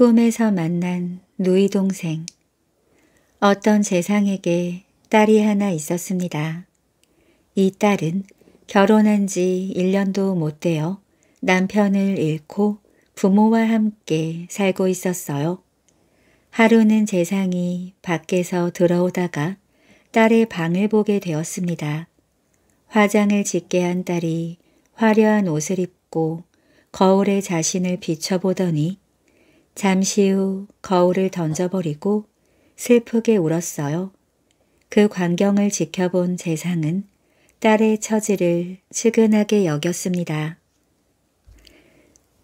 꿈에서 만난 누이 동생 어떤 재상에게 딸이 하나 있었습니다. 이 딸은 결혼한 지 1년도 못 되어 남편을 잃고 부모와 함께 살고 있었어요. 하루는 재상이 밖에서 들어오다가 딸의 방을 보게 되었습니다. 화장을 짓게한 딸이 화려한 옷을 입고 거울에 자신을 비춰보더니 잠시 후 거울을 던져버리고 슬프게 울었어요. 그 광경을 지켜본 재상은 딸의 처지를 측은하게 여겼습니다.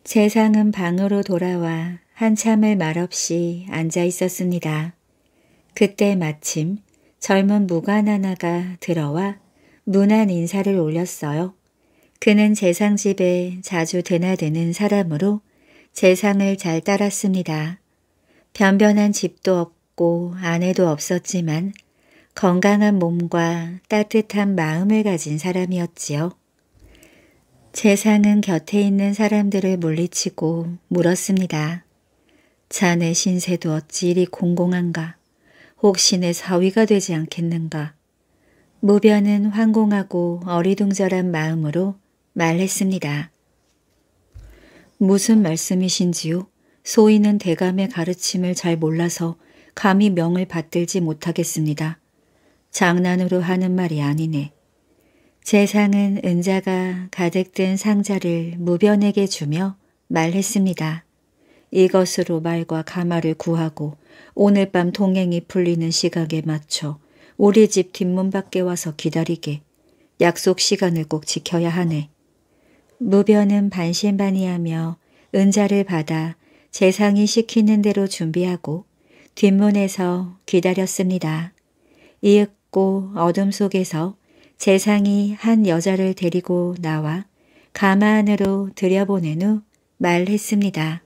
재상은 방으로 돌아와 한참을 말없이 앉아 있었습니다. 그때 마침 젊은 무관 하나가 들어와 무난 인사를 올렸어요. 그는 재상 집에 자주 드나드는 사람으로 재상을잘 따랐습니다. 변변한 집도 없고 아내도 없었지만 건강한 몸과 따뜻한 마음을 가진 사람이었지요. 재상은 곁에 있는 사람들을 물리치고 물었습니다. 자네 신세도 어찌 이리 공공한가? 혹시 내 사위가 되지 않겠는가? 무변은 황공하고 어리둥절한 마음으로 말했습니다. 무슨 말씀이신지요? 소인은 대감의 가르침을 잘 몰라서 감히 명을 받들지 못하겠습니다. 장난으로 하는 말이 아니네. 재상은 은자가 가득 든 상자를 무변에게 주며 말했습니다. 이것으로 말과 가마를 구하고 오늘 밤 동행이 풀리는 시각에 맞춰 우리 집 뒷문 밖에 와서 기다리게 약속 시간을 꼭 지켜야 하네. 무변은 반신반의하며 은자를 받아 재상이 시키는 대로 준비하고 뒷문에서 기다렸습니다. 이윽고 어둠 속에서 재상이 한 여자를 데리고 나와 가마 안으로 들여보낸 후 말했습니다.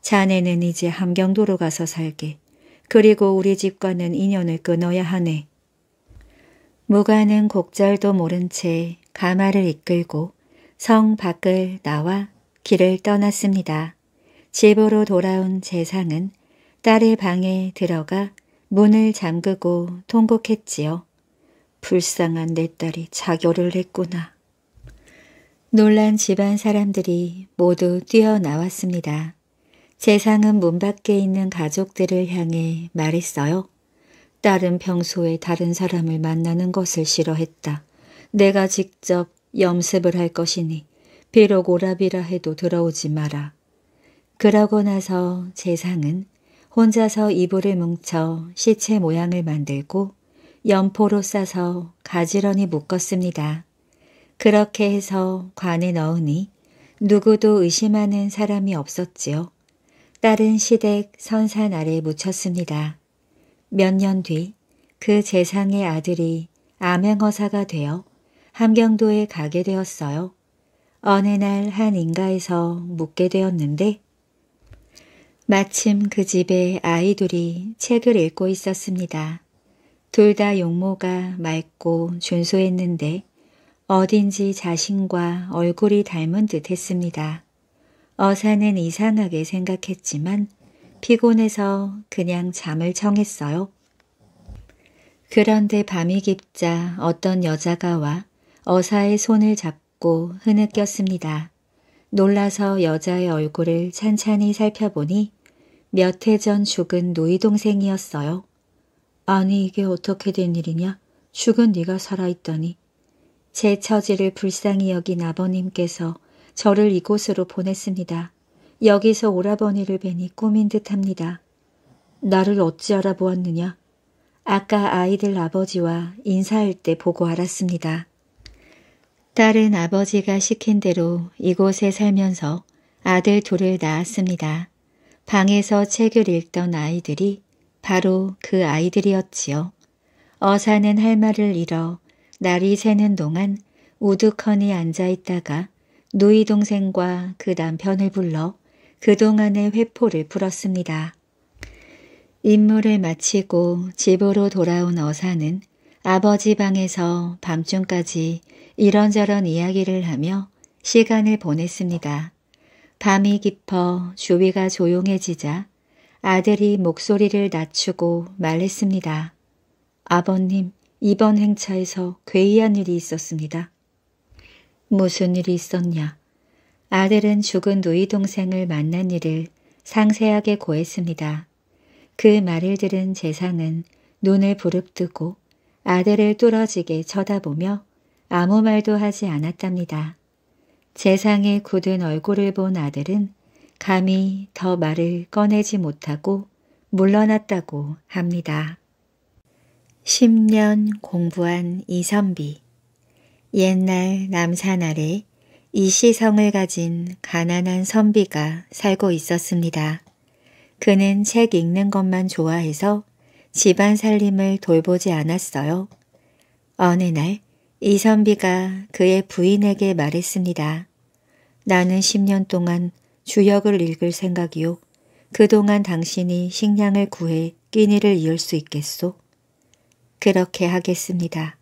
자네는 이제 함경도로 가서 살게. 그리고 우리 집과는 인연을 끊어야 하네. 무가는 곡절도 모른 채 가마를 이끌고 성 밖을 나와 길을 떠났습니다. 집으로 돌아온 재상은 딸의 방에 들어가 문을 잠그고 통곡했지요. 불쌍한 내 딸이 자결을 했구나. 놀란 집안 사람들이 모두 뛰어나왔습니다. 재상은 문 밖에 있는 가족들을 향해 말했어요. 딸은 평소에 다른 사람을 만나는 것을 싫어했다. 내가 직접 염습을 할 것이니 비록 오랍이라 해도 들어오지 마라. 그러고 나서 재상은 혼자서 이불을 뭉쳐 시체 모양을 만들고 연포로 싸서 가지런히 묶었습니다. 그렇게 해서 관에 넣으니 누구도 의심하는 사람이 없었지요. 다른 시댁 선산 아래 묻혔습니다. 몇 년 뒤 그 재상의 아들이 암행어사가 되어 함경도에 가게 되었어요. 어느 날 한 인가에서 묵게 되었는데 마침 그 집에 아이들이 책을 읽고 있었습니다. 둘 다 용모가 맑고 준수했는데 어딘지 자신과 얼굴이 닮은 듯 했습니다. 어사는 이상하게 생각했지만 피곤해서 그냥 잠을 청했어요. 그런데 밤이 깊자 어떤 여자가 와 어사의 손을 잡고 흐느꼈습니다. 놀라서 여자의 얼굴을 찬찬히 살펴보니 몇 해 전 죽은 노이 동생이었어요. 아니 이게 어떻게 된 일이냐? 죽은 네가 살아있다니. 제 처지를 불쌍히 여긴 아버님께서 저를 이곳으로 보냈습니다. 여기서 오라버니를 뵈니 꿈인 듯합니다. 나를 어찌 알아보았느냐? 아까 아이들 아버지와 인사할 때 보고 알았습니다. 딸은 아버지가 시킨 대로 이곳에 살면서 아들 둘을 낳았습니다. 방에서 책을 읽던 아이들이 바로 그 아이들이었지요. 어사는 할 말을 잃어 날이 새는 동안 우두커니 앉아있다가 누이 동생과 그 남편을 불러 그동안의 회포를 풀었습니다. 임무를 마치고 집으로 돌아온 어사는 아버지 방에서 밤중까지 이런저런 이야기를 하며 시간을 보냈습니다. 밤이 깊어 주위가 조용해지자 아들이 목소리를 낮추고 말했습니다. 아버님, 이번 행차에서 괴이한 일이 있었습니다. 무슨 일이 있었냐? 아들은 죽은 누이 동생을 만난 일을 상세하게 고했습니다. 그 말을 들은 재상은 눈을 부릅뜨고 아들을 뚫어지게 쳐다보며 아무 말도 하지 않았답니다. 세상의 굳은 얼굴을 본 아들은 감히 더 말을 꺼내지 못하고 물러났다고 합니다. 10년 공부한 이선비 옛날 남산 아래 이시성을 가진 가난한 선비가 살고 있었습니다. 그는 책 읽는 것만 좋아해서 집안 살림을 돌보지 않았어요. 어느 날 이선비가 그의 부인에게 말했습니다. 나는 10년 동안 주역을 읽을 생각이요. 그동안 당신이 식량을 구해 끼니를 이을 수 있겠소? 그렇게 하겠습니다.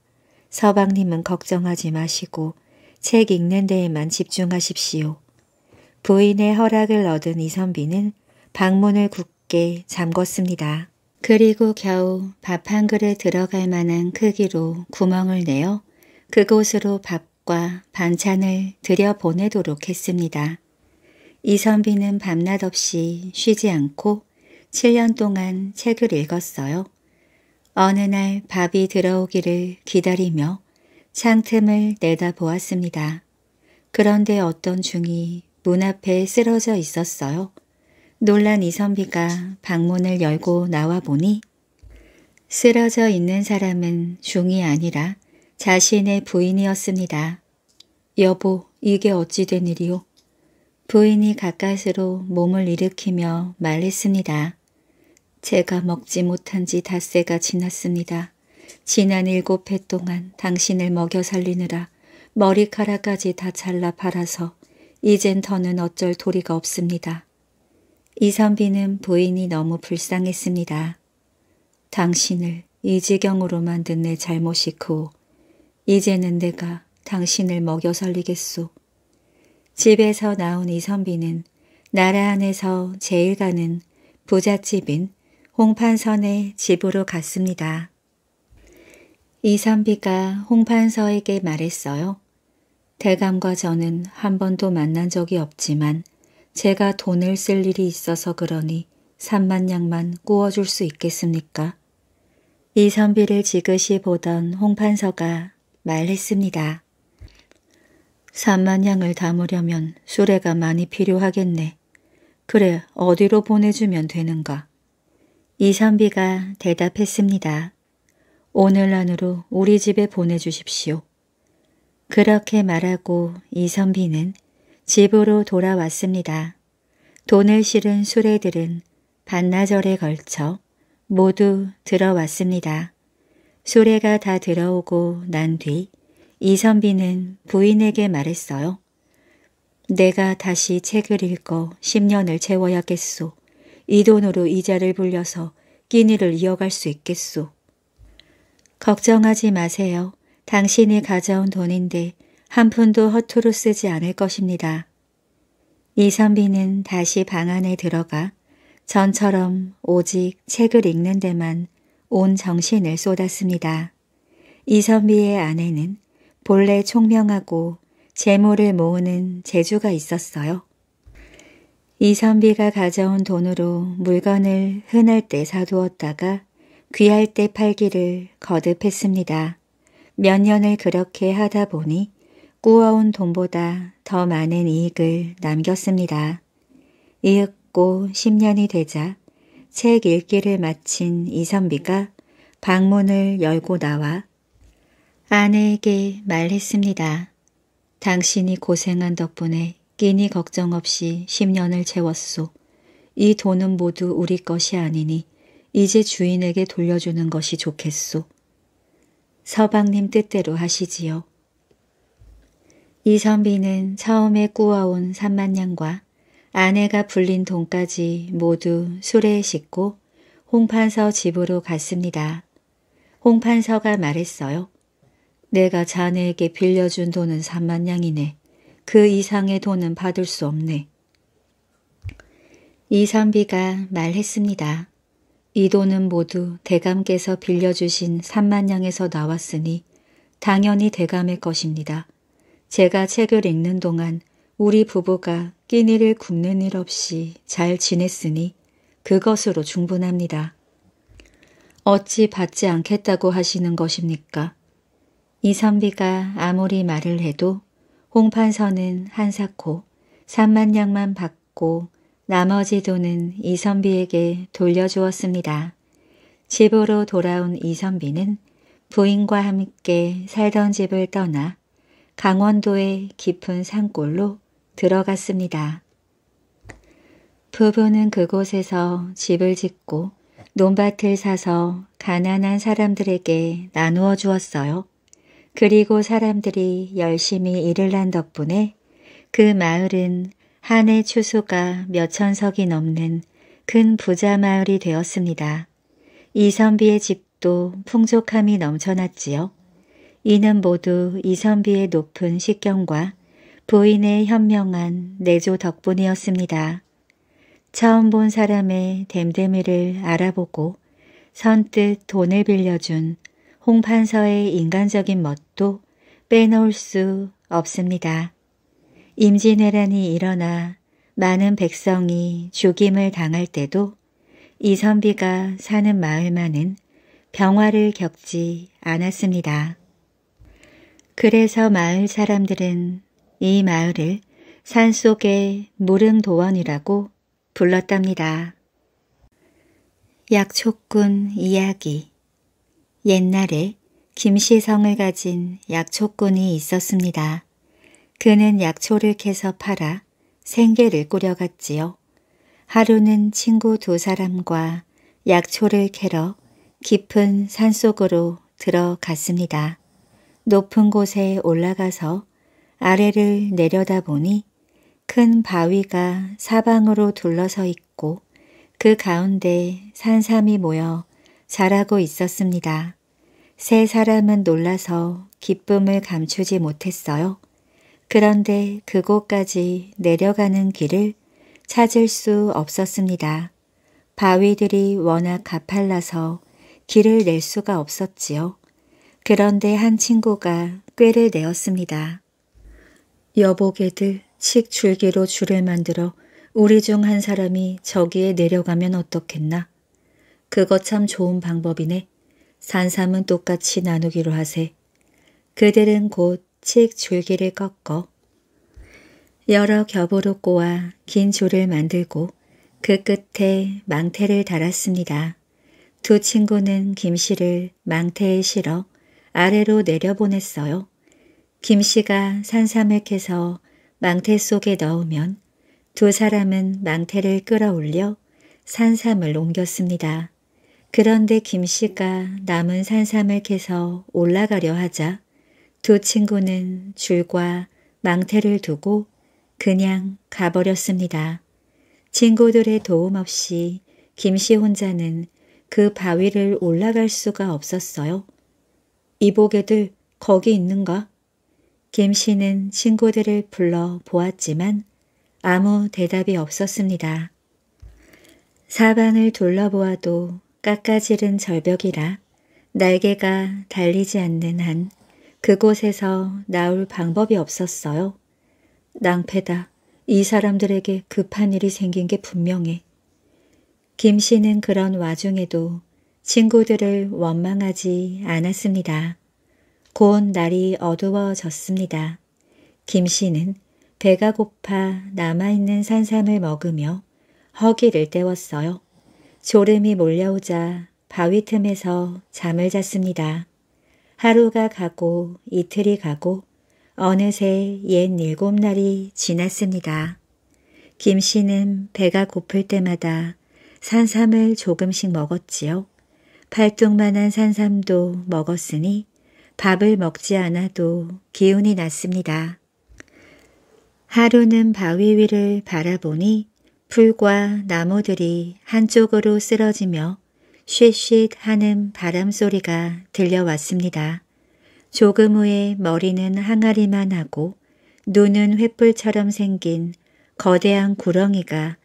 서방님은 걱정하지 마시고 책 읽는 데에만 집중하십시오. 부인의 허락을 얻은 이선비는 방문을 굳게 잠궜습니다. 그리고 겨우 밥 한 그릇 들어갈 만한 크기로 구멍을 내어 그곳으로 밥과 반찬을 들여보내도록 했습니다. 이선비는 밤낮 없이 쉬지 않고 7년 동안 책을 읽었어요. 어느 날 밥이 들어오기를 기다리며 창틈을 내다보았습니다. 그런데 어떤 중이 문 앞에 쓰러져 있었어요. 놀란 이선비가 방문을 열고 나와 보니 쓰러져 있는 사람은 중이 아니라 자신의 부인이었습니다. 여보, 이게 어찌 된 일이오? 부인이 가까스로 몸을 일으키며 말했습니다. 제가 먹지 못한 지 닷새가 지났습니다. 지난 일곱 해 동안 당신을 먹여 살리느라 머리카락까지 다 잘라 팔아서 이젠 더는 어쩔 도리가 없습니다. 이선비는 부인이 너무 불쌍했습니다. 당신을 이 지경으로 만든 내 잘못이고 이제는 내가 당신을 먹여 살리겠소. 집에서 나온 이선비는 나라 안에서 제일 가는 부잣집인 홍판선의 집으로 갔습니다. 이선비가 홍판서에게 말했어요. 대감과 저는 한 번도 만난 적이 없지만 제가 돈을 쓸 일이 있어서 그러니 3만 냥만 꾸어줄 수 있겠습니까? 이 선비를 지그시 보던 홍판서가 말했습니다. 3만 냥을 담으려면 수레가 많이 필요하겠네. 그래 어디로 보내주면 되는가? 이 선비가 대답했습니다. 오늘 안으로 우리 집에 보내주십시오. 그렇게 말하고 이 선비는 집으로 돌아왔습니다. 돈을 실은 수레들은 반나절에 걸쳐 모두 들어왔습니다. 수레가 다 들어오고 난 뒤 이선비는 부인에게 말했어요. 내가 다시 책을 읽고 10년을 채워야겠소. 이 돈으로 이자를 불려서 끼니를 이어갈 수 있겠소. 걱정하지 마세요. 당신이 가져온 돈인데 한 푼도 허투루 쓰지 않을 것입니다. 이선비는 다시 방 안에 들어가 전처럼 오직 책을 읽는 데만 온 정신을 쏟았습니다. 이선비의 아내는 본래 총명하고 재물을 모으는 재주가 있었어요. 이선비가 가져온 돈으로 물건을 흔할 때 사두었다가 귀할 때 팔기를 거듭했습니다. 몇 년을 그렇게 하다 보니 꾸어온 돈보다 더 많은 이익을 남겼습니다. 이윽고 10년이 되자 책 읽기를 마친 이선비가 방문을 열고 나와 아내에게 말했습니다. 당신이 고생한 덕분에 끼니 걱정 없이 10년을 채웠소. 이 돈은 모두 우리 것이 아니니 이제 주인에게 돌려주는 것이 좋겠소. 서방님 뜻대로 하시지요. 이선비는 처음에 꾸어온 산만냥과 아내가 불린 돈까지 모두 수레에 싣고 홍판서 집으로 갔습니다. 홍판서가 말했어요. 내가 자네에게 빌려준 돈은 산만냥이네그 이상의 돈은 받을 수 없네. 이선비가 말했습니다. 이 돈은 모두 대감께서 빌려주신 산만냥에서 나왔으니 당연히 대감의 것입니다. 제가 책을 읽는 동안 우리 부부가 끼니를 굽는일 없이 잘 지냈으니 그것으로 충분합니다. 어찌 받지 않겠다고 하시는 것입니까? 이선비가 아무리 말을 해도 홍판서는 한사코 3만냥만 받고 나머지 돈은 이선비에게 돌려주었습니다. 집으로 돌아온 이선비는 부인과 함께 살던 집을 떠나 강원도의 깊은 산골로 들어갔습니다. 부부는 그곳에서 집을 짓고 논밭을 사서 가난한 사람들에게 나누어 주었어요. 그리고 사람들이 열심히 일을 한 덕분에 그 마을은 한 해 추수가 몇 천 석이 넘는 큰 부자 마을이 되었습니다. 이선비의 집도 풍족함이 넘쳐났지요. 이는 모두 이선비의 높은 식견과 부인의 현명한 내조 덕분이었습니다. 처음 본 사람의 댐데미를 알아보고 선뜻 돈을 빌려준 홍판서의 인간적인 멋도 빼놓을 수 없습니다. 임진왜란이 일어나 많은 백성이 죽임을 당할 때도 이선비가 사는 마을만은 병화를 겪지 않았습니다. 그래서 마을 사람들은 이 마을을 산속의 무릉도원이라고 불렀답니다. 약초꾼 이야기 옛날에 김씨성을 가진 약초꾼이 있었습니다. 그는 약초를 캐서 팔아 생계를 꾸려갔지요. 하루는 친구 두 사람과 약초를 캐러 깊은 산속으로 들어갔습니다. 높은 곳에 올라가서 아래를 내려다보니 큰 바위가 사방으로 둘러서 있고 그 가운데 산삼이 모여 자라고 있었습니다. 세 사람은 놀라서 기쁨을 감추지 못했어요. 그런데 그곳까지 내려가는 길을 찾을 수 없었습니다. 바위들이 워낙 가팔라서 길을 낼 수가 없었지요. 그런데 한 친구가 꾀를 내었습니다. 여보게들 식줄기로 줄을 만들어 우리 중 한 사람이 저기에 내려가면 어떻겠나? 그것 참 좋은 방법이네. 산삼은 똑같이 나누기로 하세. 그들은 곧 칡줄기를 꺾어 여러 겹으로 꼬아 긴 줄을 만들고 그 끝에 망태를 달았습니다. 두 친구는 김씨를 망태에 실어 아래로 내려보냈어요. 김씨가 산삼을 해서 망태 속에 넣으면 두 사람은 망태를 끌어올려 산삼을 옮겼습니다. 그런데 김씨가 남은 산삼을 캐서 올라가려 하자 두 친구는 줄과 망태를 두고 그냥 가버렸습니다. 친구들의 도움 없이 김 씨 혼자는 그 바위를 올라갈 수가 없었어요. 이보게들 거기 있는가? 김 씨는 친구들을 불러 보았지만 아무 대답이 없었습니다. 사방을 둘러보아도 깎아지른 절벽이라 날개가 달리지 않는 한 그곳에서 나올 방법이 없었어요. 낭패다. 이 사람들에게 급한 일이 생긴 게 분명해. 김 씨는 그런 와중에도 친구들을 원망하지 않았습니다. 곧 날이 어두워졌습니다. 김 씨는 배가 고파 남아있는 산삼을 먹으며 허기를 때웠어요. 졸음이 몰려오자 바위 틈에서 잠을 잤습니다. 하루가 가고 이틀이 가고 어느새 옛 일곱 날이 지났습니다. 김 씨는 배가 고플 때마다 산삼을 조금씩 먹었지요. 팔뚝만한 산삼도 먹었으니 밥을 먹지 않아도 기운이 났습니다. 하루는 바위 위를 바라보니 풀과 나무들이 한쪽으로 쓰러지며 쉿쉿 하는 바람소리가 들려왔습니다. 조금 후에 머리는 항아리만 하고 눈은 횃불처럼 생긴 거대한 구렁이가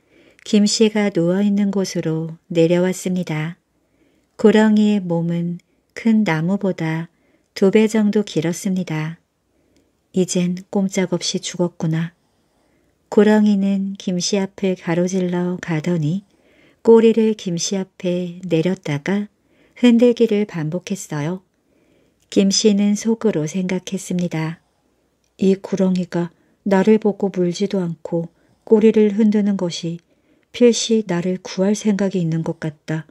김씨가 누워있는 곳으로 내려왔습니다. 고렁이의 몸은 큰 나무보다 두 배 정도 길었습니다. 이젠 꼼짝없이 죽었구나. 고렁이는 김씨 앞을 가로질러 가더니 꼬리를 김씨 앞에 내렸다가 흔들기를 반복했어요. 김씨는 속으로 생각했습니다. 이 구렁이가 나를 보고 물지도 않고 꼬리를 흔드는 것이 필시 나를 구할 생각이 있는 것 같다.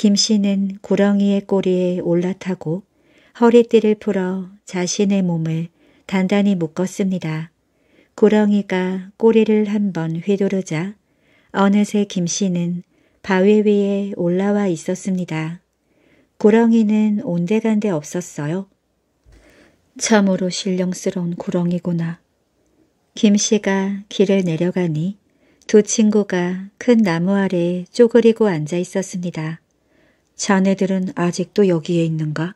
김 씨는 구렁이의 꼬리에 올라타고 허리띠를 풀어 자신의 몸을 단단히 묶었습니다. 구렁이가 꼬리를 한번 휘두르자 어느새 김 씨는 바위 위에 올라와 있었습니다. 구렁이는 온데간데 없었어요. 참으로 신령스러운 구렁이구나. 김 씨가 길을 내려가니 두 친구가 큰 나무 아래 쪼그리고 앉아 있었습니다. 자네들은 아직도 여기에 있는가?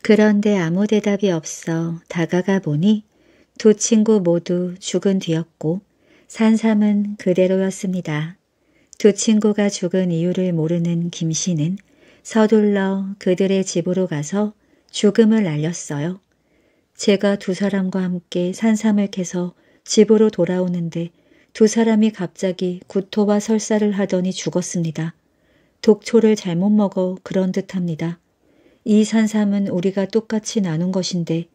그런데 아무 대답이 없어 다가가 보니 두 친구 모두 죽은 뒤였고 산삼은 그대로였습니다. 두 친구가 죽은 이유를 모르는 김 씨는 서둘러 그들의 집으로 가서 죽음을 알렸어요. 제가 두 사람과 함께 산삼을 캐서 집으로 돌아오는데 두 사람이 갑자기 구토와 설사를 하더니 죽었습니다. 독초를 잘못 먹어 그런 듯합니다. 이 산삼은 우리가 똑같이 나눈 것인데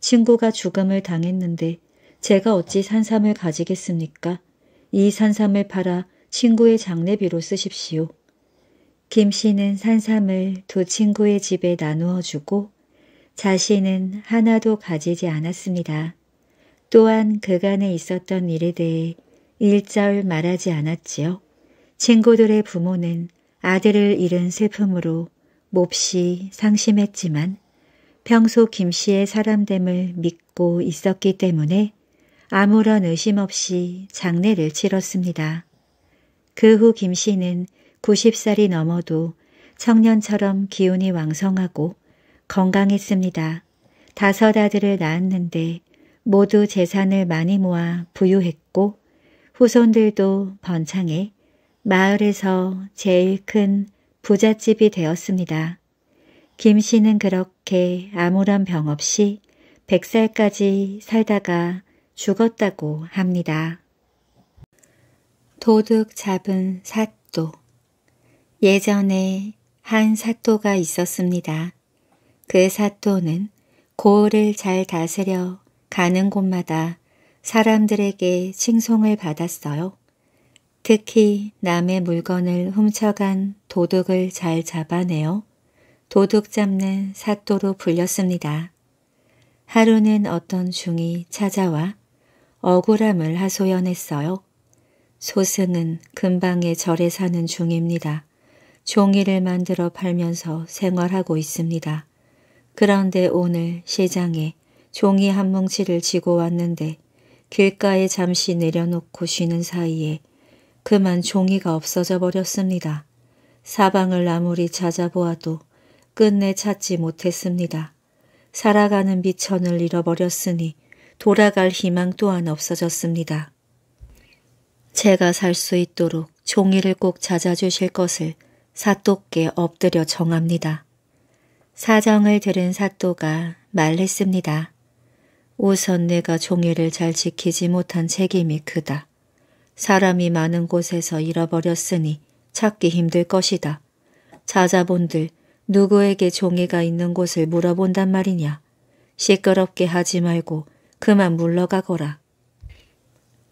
친구가 죽음을 당했는데 제가 어찌 산삼을 가지겠습니까? 이 산삼을 팔아 친구의 장례비로 쓰십시오. 김 씨는 산삼을 두 친구의 집에 나누어 주고 자신은 하나도 가지지 않았습니다. 또한 그간에 있었던 일에 대해 일절 말하지 않았지요. 친구들의 부모는 아들을 잃은 슬픔으로 몹시 상심했지만 평소 김 씨의 사람됨을 믿고 있었기 때문에 아무런 의심 없이 장례를 치렀습니다. 그 후김 씨는 90살이 넘어도 청년처럼 기운이 왕성하고 건강했습니다. 다섯 아들을 낳았는데 모두 재산을 많이 모아 부유했고 후손들도 번창해 마을에서 제일 큰 부잣집이 되었습니다. 김 씨는 그렇게 아무런 병 없이 100살까지 살다가 죽었다고 합니다. 도둑 잡은 사또 예전에 한 사또가 있었습니다. 그 사또는 고을을 잘 다스려 가는 곳마다 사람들에게 칭송을 받았어요. 특히 남의 물건을 훔쳐간 도둑을 잘 잡아내어 도둑 잡는 사또로 불렸습니다. 하루는 어떤 중이 찾아와 억울함을 하소연했어요. 소승은 금방의 절에 사는 중입니다. 종이를 만들어 팔면서 생활하고 있습니다. 그런데 오늘 시장에 종이 한 뭉치를 지고 왔는데 길가에 잠시 내려놓고 쉬는 사이에 그만 종이가 없어져 버렸습니다. 사방을 아무리 찾아보아도 끝내 찾지 못했습니다. 살아가는 미천을 잃어버렸으니 돌아갈 희망 또한 없어졌습니다. 제가 살 수 있도록 종이를 꼭 찾아주실 것을 사또께 엎드려 정합니다. 사정을 들은 사또가 말했습니다. 우선 내가 종이를 잘 지키지 못한 책임이 크다. 사람이 많은 곳에서 잃어버렸으니 찾기 힘들 것이다. 자자본들 누구에게 종이가 있는 곳을 물어본단 말이냐. 시끄럽게 하지 말고 그만 물러가거라.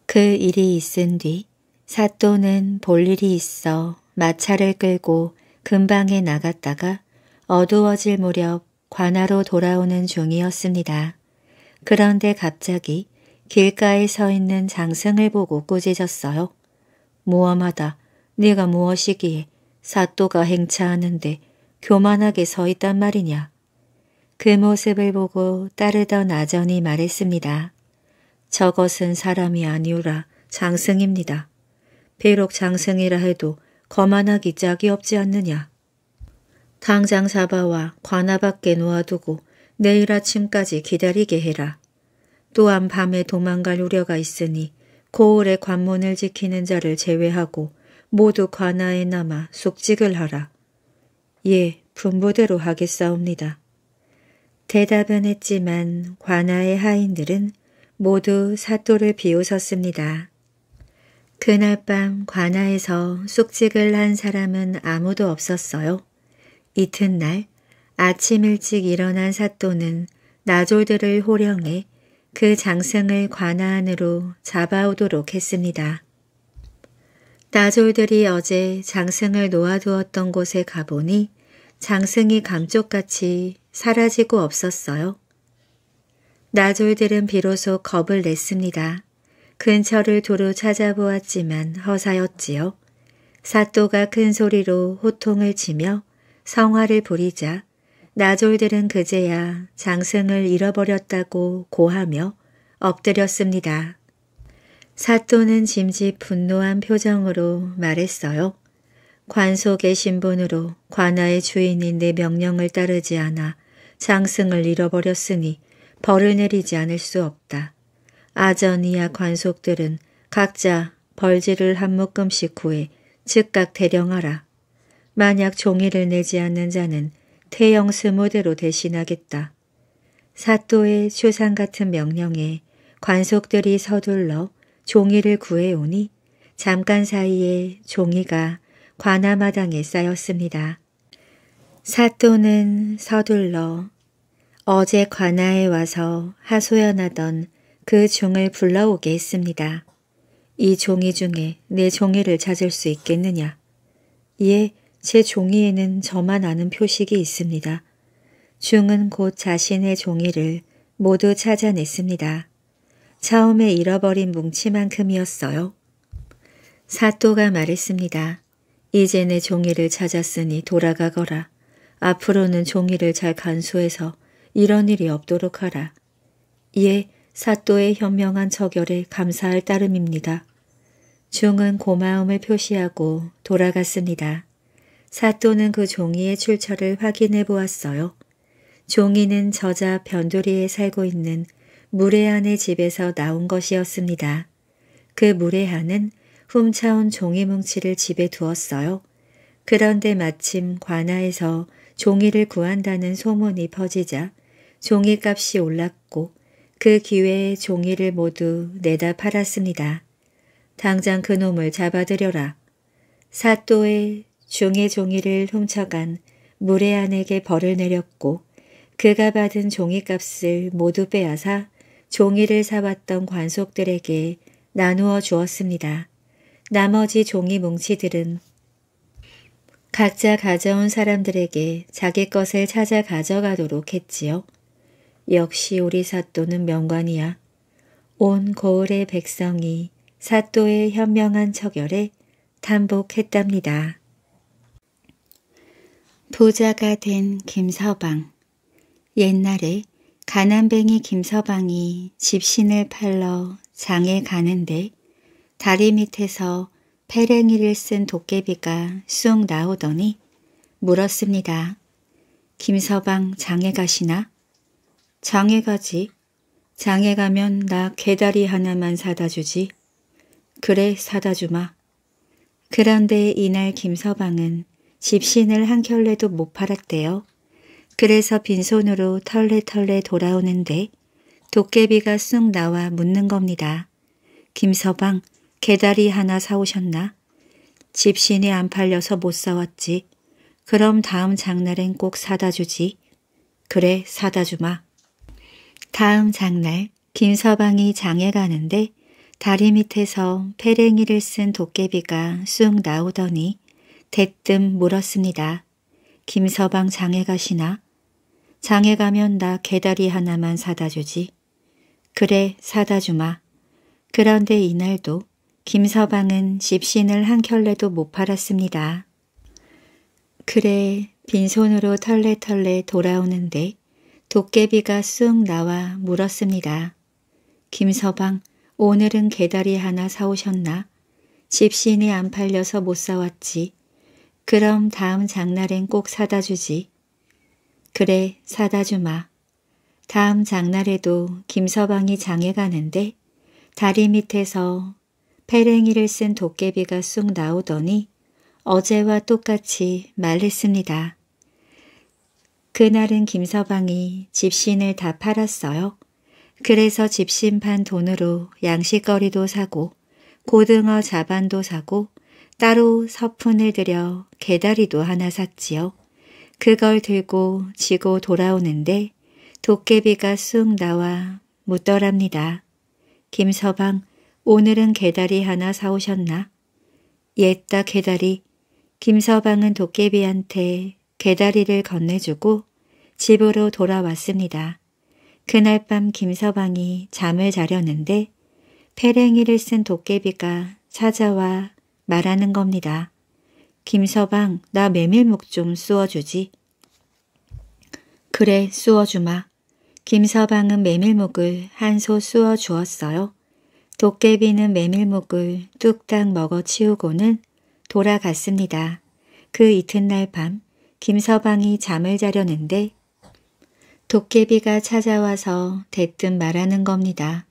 그 일이 있은 뒤 사또는 볼 일이 있어 마차를 끌고 금방에 나갔다가 어두워질 무렵 관하로 돌아오는 중이었습니다. 그런데 갑자기 길가에 서 있는 장승을 보고 꾸짖었어요. 무험하다 네가 무엇이기에 사또가 행차하는데 교만하게 서 있단 말이냐. 그 모습을 보고 따르던 아전이 말했습니다. 저것은 사람이 아니오라 장승입니다. 비록 장승이라 해도 거만하기 짝이 없지 않느냐. 당장 잡아와 관아 밖에 놓아두고 내일 아침까지 기다리게 해라. 또한 밤에 도망갈 우려가 있으니 고을의 관문을 지키는 자를 제외하고 모두 관하에 남아 숙직을 하라. 예, 분부대로 하겠사옵니다. 대답은 했지만 관하의 하인들은 모두 사또를 비웃었습니다. 그날 밤관하에서숙직을한 사람은 아무도 없었어요. 이튿날 아침 일찍 일어난 사또는 나졸들을 호령해 그 장생을 관아안으로 잡아오도록 했습니다. 나졸들이 어제 장승을 놓아두었던 곳에 가보니 장승이 감쪽같이 사라지고 없었어요. 나졸들은 비로소 겁을 냈습니다. 근처를 도로 찾아보았지만 허사였지요. 사또가 큰 소리로 호통을 치며 성화를 부리자 나졸들은 그제야 장승을 잃어버렸다고 고하며 엎드렸습니다. 사또는 짐짓 분노한 표정으로 말했어요. 관속의 신분으로 관아의 주인인 내 명령을 따르지 않아 장승을 잃어버렸으니 벌을 내리지 않을 수 없다. 아전이야 관속들은 각자 벌지를 한 묶음씩 구해 즉각 대령하라. 만약 종이를 내지 않는 자는 태영스 무대로 대신하겠다. 사또의 쇼상 같은 명령에 관속들이 서둘러 종이를 구해오니 잠깐 사이에 종이가 관아마당에 쌓였습니다. 사또는 서둘러 어제 관아에 와서 하소연하던 그 종을 불러오게 했습니다. 이 종이 중에 내 종이를 찾을 수 있겠느냐? 예, 제 종이에는 저만 아는 표식이 있습니다. 중은 곧 자신의 종이를 모두 찾아냈습니다. 처음에 잃어버린 뭉치만큼이었어요. 사또가 말했습니다. 이제 내 종이를 찾았으니 돌아가거라. 앞으로는 종이를 잘 간수해서 이런 일이 없도록 하라. 예, 사또의 현명한 처결에 감사할 따름입니다. 중은 고마움을 표시하고 돌아갔습니다. 사또는 그 종이의 출처를 확인해 보았어요. 종이는 저자 변두리에 살고 있는 무례한의 집에서 나온 것이었습니다. 그 무례한은 훔쳐온 종이 뭉치를 집에 두었어요. 그런데 마침 관아에서 종이를 구한다는 소문이 퍼지자 종이값이 올랐고 그 기회에 종이를 모두 내다 팔았습니다. 당장 그놈을 잡아들여라. 사또의 종의 종이를 훔쳐간 무례한에게 벌을 내렸고 그가 받은 종이값을 모두 빼앗아 종이를 사왔던 관속들에게 나누어 주었습니다. 나머지 종이 뭉치들은 각자 가져온 사람들에게 자기 것을 찾아 가져가도록 했지요. 역시 우리 사또는 명관이야. 온 고을의 백성이 사또의 현명한 척결에 탄복했답니다. 부자가 된 김서방 옛날에 가난뱅이 김서방이 집신을 팔러 장에 가는데 다리 밑에서 패랭이를쓴 도깨비가 쑥 나오더니 물었습니다. 김서방 장에 가시나? 장에 가지. 장에 가면 나 개다리 하나만 사다 주지. 그래 사다 주마. 그런데 이날 김서방은 집신을 한 켤레도 못 팔았대요. 그래서 빈손으로 털레털레 돌아오는데 도깨비가 쑥 나와 묻는 겁니다. 김서방, 개다리 하나 사오셨나? 집신이 안 팔려서 못 사왔지. 그럼 다음 장날엔 꼭 사다 주지. 그래, 사다 주마. 다음 장날 김서방이 장에 가는데 다리 밑에서 페랭이를 쓴 도깨비가 쑥 나오더니 대뜸 물었습니다. 김서방 장에 가시나? 장에 가면 나 개다리 하나만 사다 주지. 그래 사다 주마. 그런데 이날도 김서방은 집신을 한 켤레도 못 팔았습니다. 그래 빈손으로 털레털레 돌아오는데 도깨비가 쑥 나와 물었습니다. 김서방 오늘은 개다리 하나 사오셨나? 집신이 안 팔려서 못 사왔지. 그럼 다음 장날엔 꼭 사다 주지. 그래 사다 주마. 다음 장날에도 김서방이 장에 가는데 다리 밑에서 페랭이를 쓴 도깨비가 쑥 나오더니 어제와 똑같이 말했습니다. 그날은 김서방이 집신을 다 팔았어요. 그래서 집신 판 돈으로 양식거리도 사고 고등어 자반도 사고 따로 서푼을 들여 개다리도 하나 샀지요. 그걸 들고 지고 돌아오는데 도깨비가 쑥 나와 묻더랍니다. 김서방, 오늘은 개다리 하나 사오셨나? 옛다 개다리. 김서방은 도깨비한테 개다리를 건네주고 집으로 돌아왔습니다. 그날 밤 김서방이 잠을 자려는데 페랭이를 쓴 도깨비가 찾아와 말하는 겁니다. 김서방, 나 메밀묵 좀 쑤어주지. 그래, 쑤어주마. 김서방은 메밀묵을 한소 쑤어 주었어요. 도깨비는 메밀묵을 뚝딱 먹어치우고는 돌아갔습니다. 그 이튿날 밤 김서방이 잠을 자려는데 도깨비가 찾아와서 대뜸 말하는 겁니다.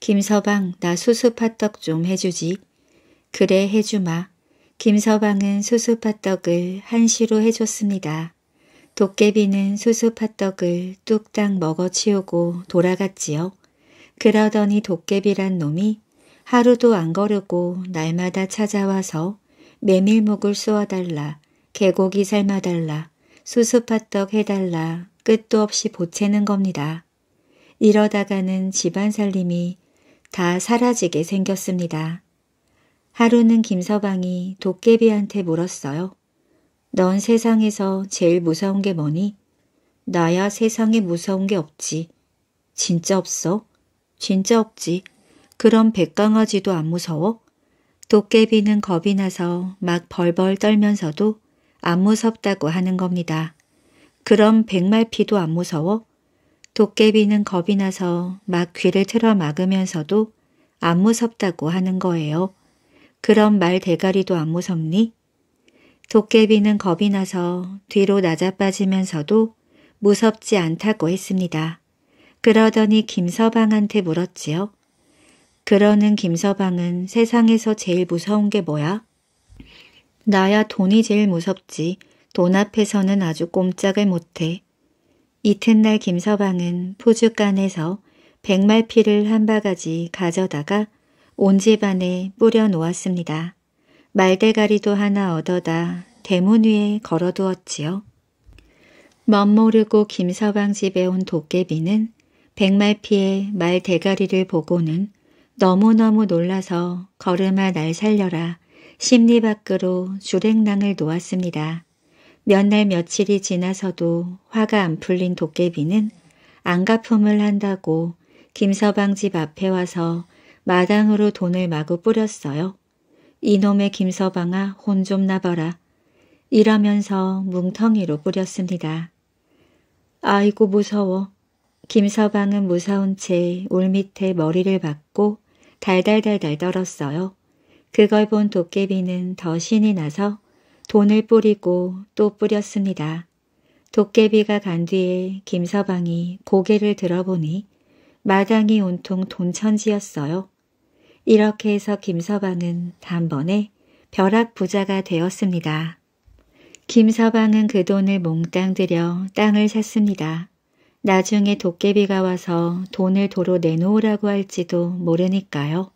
김서방 나 수수팥떡 좀 해주지. 그래 해주마. 김서방은 수수팥떡을 한시로 해줬습니다. 도깨비는 수수팥떡을 뚝딱 먹어치우고 돌아갔지요. 그러더니 도깨비란 놈이 하루도 안 거르고 날마다 찾아와서 메밀묵을 쏘아달라, 개고기 삶아달라, 수수팥떡 해달라 끝도 없이 보채는 겁니다. 이러다가는 집안 살림이 다 사라지게 생겼습니다. 하루는 김서방이 도깨비한테 물었어요. 넌 세상에서 제일 무서운 게 뭐니? 나야 세상에 무서운 게 없지. 진짜 없어? 진짜 없지. 그럼 백강아지도 안 무서워? 도깨비는 겁이 나서 막 벌벌 떨면서도 안 무섭다고 하는 겁니다. 그럼 백말피도 안 무서워? 도깨비는 겁이 나서 막 귀를 틀어 막으면서도 안 무섭다고 하는 거예요. 그런말 대가리도 안 무섭니? 도깨비는 겁이 나서 뒤로 낮아빠지면서도 무섭지 않다고 했습니다. 그러더니 김서방한테 물었지요. 그러는 김서방은 세상에서 제일 무서운 게 뭐야? 나야 돈이 제일 무섭지. 돈 앞에서는 아주 꼼짝을 못해. 이튿날 김서방은 포주간에서 백말피를 한 바가지 가져다가 온 집안에 뿌려놓았습니다. 말대가리도 하나 얻어다 대문 위에 걸어두었지요. 멋모르고 김서방 집에 온 도깨비는 백말피의 말대가리를 보고는 너무너무 놀라서 걸음아 날 살려라 심리 밖으로 주랭낭을 놓았습니다. 몇 날 며칠이 지나서도 화가 안 풀린 도깨비는 안가품을 한다고 김서방 집 앞에 와서 마당으로 돈을 마구 뿌렸어요. 이놈의 김서방아 혼 좀 나봐라. 이러면서 뭉텅이로 뿌렸습니다. 아이고 무서워. 김서방은 무서운 채울 밑에 머리를 박고 달달달달 떨었어요. 그걸 본 도깨비는 더 신이 나서 돈을 뿌리고 또 뿌렸습니다. 도깨비가 간 뒤에 김서방이 고개를 들어보니 마당이 온통 돈천지였어요. 이렇게 해서 김서방은 단번에 벼락 부자가 되었습니다. 김서방은 그 돈을 몽땅 들여 땅을 샀습니다. 나중에 도깨비가 와서 돈을 도로 내놓으라고 할지도 모르니까요.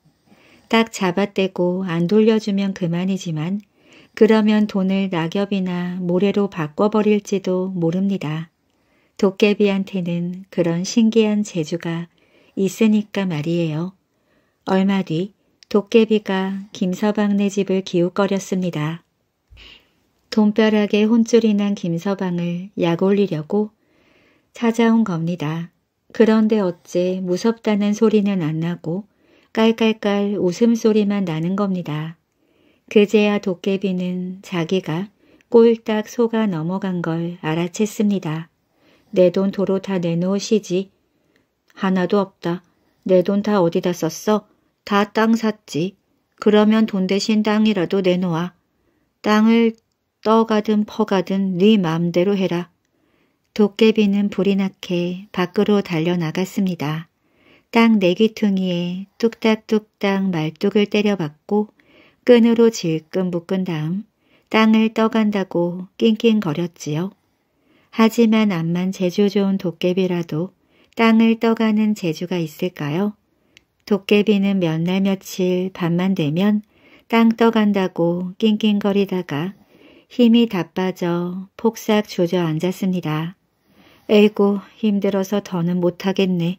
딱 잡아떼고 안 돌려주면 그만이지만 그러면 돈을 낙엽이나 모래로 바꿔버릴지도 모릅니다. 도깨비한테는 그런 신기한 재주가 있으니까 말이에요. 얼마 뒤 도깨비가 김서방네 집을 기웃거렸습니다. 돈벼락에 혼쭐이 난 김서방을 약 올리려고 찾아온 겁니다. 그런데 어째 무섭다는 소리는 안 나고 깔깔깔 웃음소리만 나는 겁니다. 그제야 도깨비는 자기가 꼴딱 속아 넘어간 걸 알아챘습니다. 내 돈 도로 다 내놓으시지. 하나도 없다. 내 돈 다 어디다 썼어? 다땅 샀지. 그러면 돈 대신 땅이라도 내놓아. 땅을 떠가든 퍼가든 네 마음대로 해라. 도깨비는 불이 나게 밖으로 달려나갔습니다. 땅내기퉁이에 뚝딱뚝딱 말뚝을 때려박고 끈으로 질끈 묶은 다음 땅을 떠간다고 낑낑거렸지요. 하지만 암만 재주 좋은 도깨비라도 땅을 떠가는 재주가 있을까요? 도깨비는 몇 날 며칠 밤만 되면 땅 떠간다고 낑낑거리다가 힘이 다 빠져 폭삭 조져앉았습니다. 에이고 힘들어서 더는 못하겠네.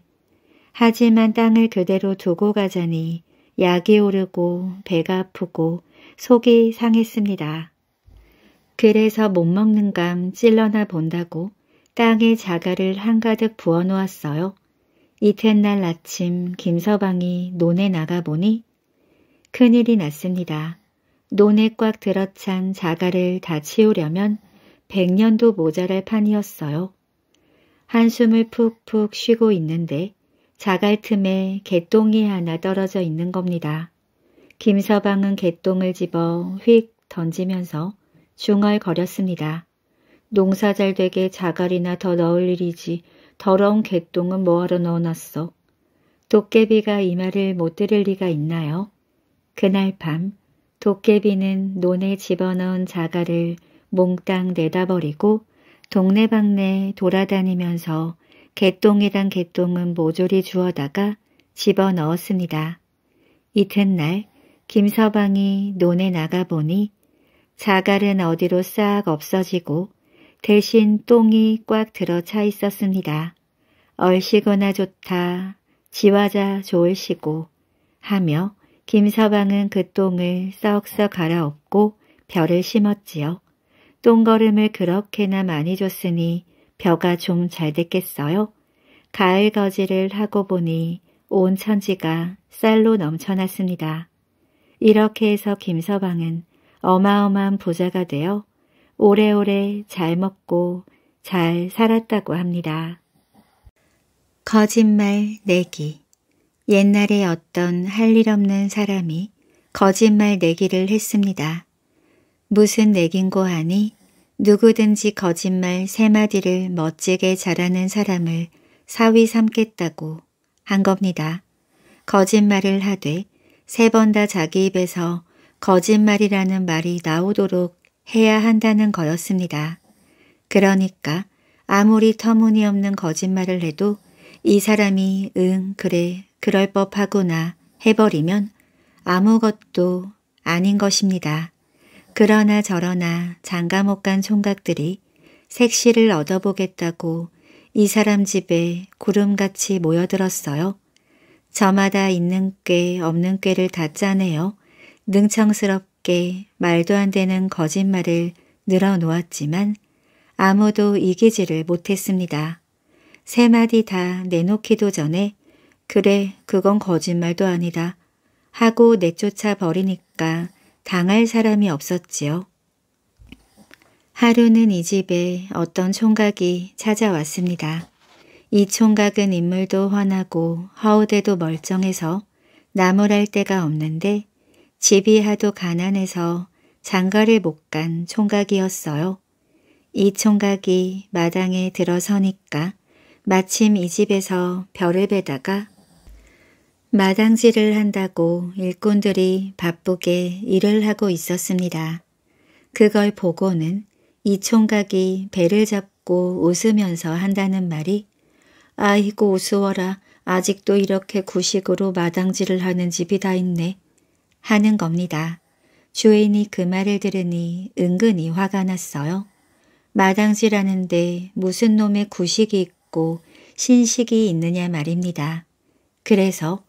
하지만 땅을 그대로 두고 가자니 약이 오르고 배가 아프고 속이 상했습니다. 그래서 못 먹는 감 찔러나 본다고 땅에 자갈을 한가득 부어놓았어요. 이튿날 아침 김서방이 논에 나가보니 큰일이 났습니다. 논에 꽉 들어찬 자갈을 다 치우려면 백년도 모자랄 판이었어요. 한숨을 푹푹 쉬고 있는데 자갈 틈에 개똥이 하나 떨어져 있는 겁니다. 김서방은 개똥을 집어 휙 던지면서 중얼거렸습니다. 농사 잘 되게 자갈이나 더 넣을 일이지 더러운 개똥은 뭐하러 넣어놨어? 도깨비가 이 말을 못 들을 리가 있나요? 그날 밤 도깨비는 논에 집어넣은 자갈을 몽땅 내다버리고 동네방네 돌아다니면서 개똥이란 개똥은 모조리 주워다가 집어넣었습니다. 이튿날 김서방이 논에 나가보니 자갈은 어디로 싹 없어지고 대신 똥이 꽉 들어 차 있었습니다. 얼씨거나 좋다, 지화자 좋을시고 하며 김서방은 그 똥을 썩썩 갈아엎고 벼를 심었지요. 똥걸음을 그렇게나 많이 줬으니 벼가 좀 잘 됐겠어요? 가을 거지를 하고 보니 온 천지가 쌀로 넘쳐났습니다. 이렇게 해서 김서방은 어마어마한 부자가 되어 오래오래 잘 먹고 잘 살았다고 합니다. 거짓말 내기 옛날에 어떤 할 일 없는 사람이 거짓말 내기를 했습니다. 무슨 내긴고 하니 누구든지 거짓말 세 마디를 멋지게 잘하는 사람을 사위 삼겠다고 한 겁니다. 거짓말을 하되 세 번 다 자기 입에서 거짓말이라는 말이 나오도록 해야 한다는 거였습니다. 그러니까 아무리 터무니없는 거짓말을 해도 이 사람이 응 그래 그럴 법하구나 해버리면 아무것도 아닌 것입니다. 그러나 저러나 장가 못 간 총각들이 색시를 얻어보겠다고 이 사람 집에 구름같이 모여들었어요. 저마다 있는 꾀 없는 꾀를 다 짜내요. 능청스럽 고 수없 말도 안 되는 거짓말을 늘어놓았지만 아무도 이기지를 못했습니다. 세 마디 다 내놓기도 전에 그래 그건 거짓말도 아니다 하고 내쫓아 버리니까 당할 사람이 없었지요. 하루는 이 집에 어떤 총각이 찾아왔습니다. 이 총각은 인물도 환하고 허우대도 멀쩡해서 나무랄 데가 없는데 집이 하도 가난해서 장가를 못 간 총각이었어요. 이 총각이 마당에 들어서니까 마침 이 집에서 별을 베다가 마당질을 한다고 일꾼들이 바쁘게 일을 하고 있었습니다. 그걸 보고는 이 총각이 배를 잡고 웃으면서 한다는 말이 아이고 우스워라 아직도 이렇게 구식으로 마당질을 하는 집이 다 있네. 하는 겁니다. 주인이 그 말을 들으니 은근히 화가 났어요. 마당질하는데 무슨 놈의 구식이 있고 신식이 있느냐 말입니다. 그래서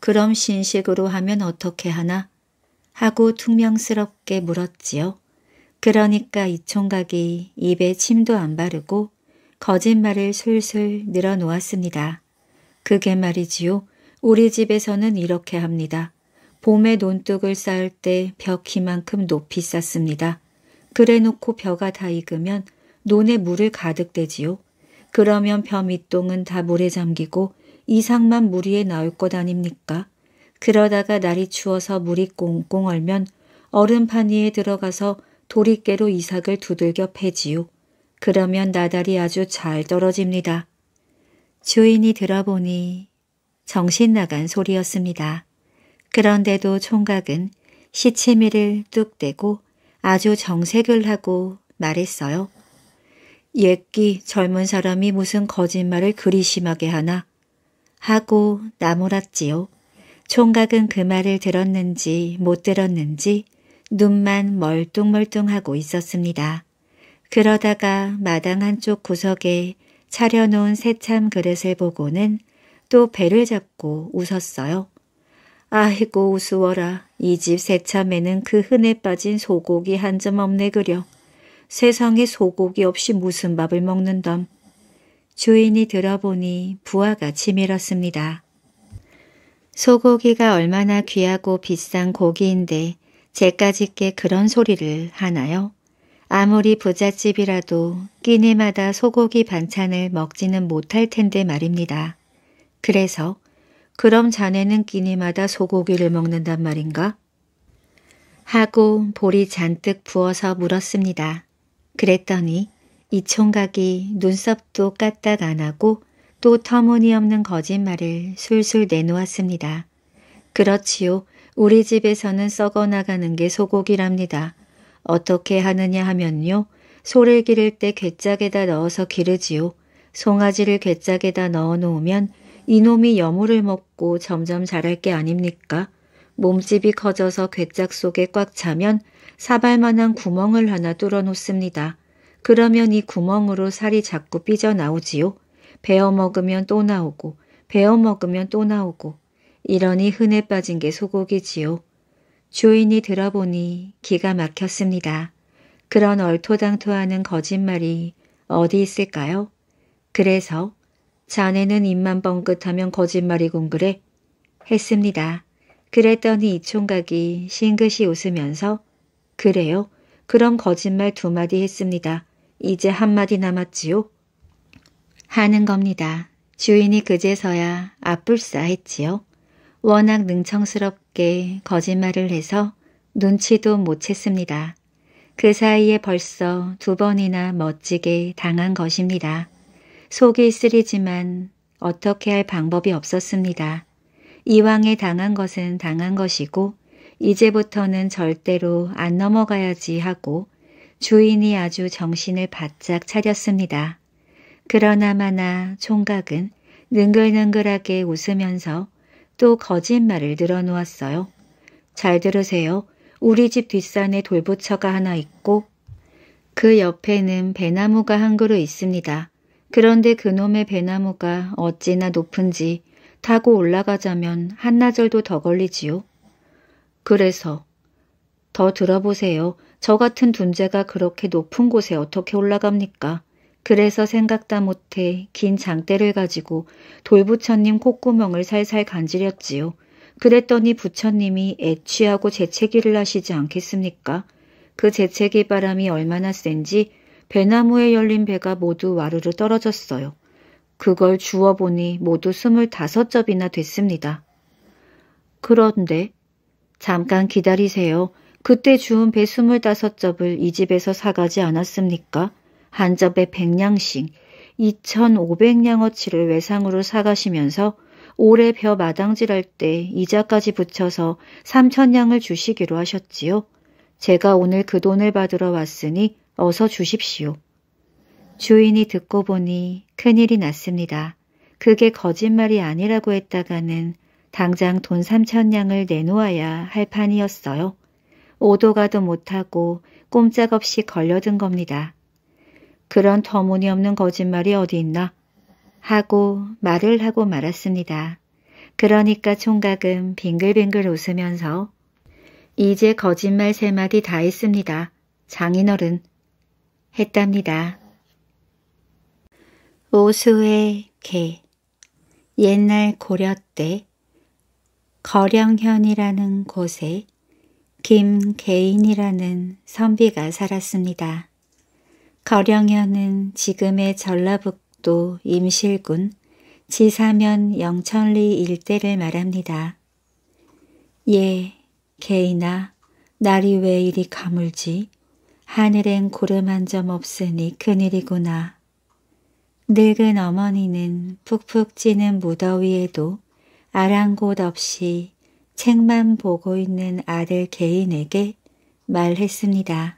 그럼 신식으로 하면 어떻게 하나? 하고 퉁명스럽게 물었지요. 그러니까 이 총각이 입에 침도 안 바르고 거짓말을 술술 늘어놓았습니다. 그게 말이지요. 우리 집에서는 이렇게 합니다. 봄에 논둑을 쌓을 때벽 키만큼 높이 쌓습니다. 그래놓고 벼가 다 익으면 논에 물을 가득 대지요. 그러면 벼 밑동은 다 물에 잠기고 이상만 물 위에 나올 것 아닙니까? 그러다가 날이 추워서 물이 꽁꽁 얼면 얼음판 위에 들어가서 도리깨로 이삭을 두들겨 패지요. 그러면 나달이 아주 잘 떨어집니다. 주인이 들어보니 정신 나간 소리였습니다. 그런데도 총각은 시치미를 뚝 떼고 아주 정색을 하고 말했어요. 옛기 젊은 사람이 무슨 거짓말을 그리 심하게 하나 하고 나무랐지요. 총각은 그 말을 들었는지 못 들었는지 눈만 멀뚱멀뚱하고 있었습니다. 그러다가 마당 한쪽 구석에 차려놓은 새참 그릇을 보고는 또 배를 잡고 웃었어요. 아이고 우스워라. 이집 새참에는 그흔에 빠진 소고기 한 점 없네 그려. 세상에 소고기 없이 무슨 밥을 먹는담. 주인이 들어보니 부하가 치밀었습니다. 소고기가 얼마나 귀하고 비싼 고기인데 제까짓게 그런 소리를 하나요? 아무리 부잣집이라도 끼니마다 소고기 반찬을 먹지는 못할 텐데 말입니다. 그래서 그럼 자네는 끼니마다 소고기를 먹는단 말인가? 하고 볼이 잔뜩 부어서 물었습니다. 그랬더니 이 총각이 눈썹도 까딱 안 하고 또 터무니없는 거짓말을 술술 내놓았습니다. 그렇지요. 우리 집에서는 썩어 나가는 게 소고기랍니다. 어떻게 하느냐 하면요. 소를 기를 때 괴짝에다 넣어서 기르지요. 송아지를 괴짝에다 넣어 놓으면 이놈이 여물을 먹고 점점 자랄 게 아닙니까? 몸집이 커져서 괴짝 속에 꽉 차면 사발만한 구멍을 하나 뚫어놓습니다. 그러면 이 구멍으로 살이 자꾸 삐져나오지요. 베어 먹으면 또 나오고 베어 먹으면 또 나오고 이러니 흔해 빠진 게 소고기지요. 주인이 들어보니 기가 막혔습니다. 그런 얼토당토하는 거짓말이 어디 있을까요? 그래서 자네는 입만 뻥긋하면 거짓말이군 그래? 했습니다. 그랬더니 이 총각이 싱긋이 웃으면서 그래요? 그럼 거짓말 두 마디 했습니다. 이제 한 마디 남았지요? 하는 겁니다. 주인이 그제서야 아뿔싸 했지요. 워낙 능청스럽게 거짓말을 해서 눈치도 못 챘습니다. 그 사이에 벌써 두 번이나 멋지게 당한 것입니다. 속이 쓰리지만 어떻게 할 방법이 없었습니다. 이왕에 당한 것은 당한 것이고 이제부터는 절대로 안 넘어가야지 하고 주인이 아주 정신을 바짝 차렸습니다. 그러나마나 총각은 능글능글하게 웃으면서 또 거짓말을 늘어놓았어요. 잘 들으세요. 우리 집 뒷산에 돌부처가 하나 있고 그 옆에는 배나무가 한 그루 있습니다. 그런데 그놈의 배나무가 어찌나 높은지 타고 올라가자면 한나절도 더 걸리지요. 그래서 더 들어보세요. 저 같은 둔재가 그렇게 높은 곳에 어떻게 올라갑니까? 그래서 생각다 못해 긴 장대를 가지고 돌부처님 콧구멍을 살살 간지렸지요. 그랬더니 부처님이 애취하고 재채기를 하시지 않겠습니까? 그 재채기 바람이 얼마나 센지 배나무에 열린 배가 모두 와르르 떨어졌어요. 그걸 주워 보니 모두 스물다섯 접이나 됐습니다. 그런데 잠깐 기다리세요. 그때 주운 배 스물다섯 접을 이 집에서 사가지 않았습니까? 한 접에 백냥씩 2,500냥어치를 외상으로 사가시면서 올해 벼 마당질할 때 이자까지 붙여서 3천냥을 주시기로 하셨지요. 제가 오늘 그 돈을 받으러 왔으니 어서 주십시오. 주인이 듣고 보니 큰일이 났습니다. 그게 거짓말이 아니라고 했다가는 당장 돈 3천냥을 내놓아야 할 판이었어요. 오도 가도 못하고 꼼짝없이 걸려든 겁니다. 그런 터무니없는 거짓말이 어디 있나? 하고 말을 하고 말았습니다. 그러니까 총각은 빙글빙글 웃으면서 이제 거짓말 세 마디 다 했습니다. 장인어른 했답니다. 오수의 개 옛날 고려 때 거령현이라는 곳에 김개인이라는 선비가 살았습니다. 거령현은 지금의 전라북도 임실군 지사면 영천리 일대를 말합니다. 예, 개인아, 날이 왜 이리 가물지? 하늘엔 구름 한 점 없으니 큰일이구나. 늙은 어머니는 푹푹 찌는 무더위에도 아랑곳 없이 책만 보고 있는 아들 개인에게 말했습니다.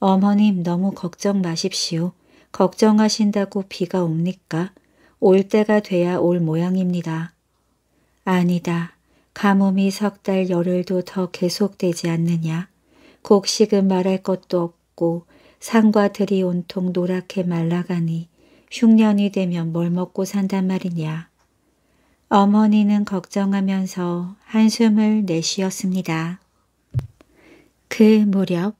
어머님 너무 걱정 마십시오. 걱정하신다고 비가 옵니까? 올 때가 돼야 올 모양입니다. 아니다. 가뭄이 석 달 열흘도 더 계속되지 않느냐. 곡식은 말할 것도 없고 산과 들이 온통 노랗게 말라가니 흉년이 되면 뭘 먹고 산단 말이냐. 어머니는 걱정하면서 한숨을 내쉬었습니다. 그 무렵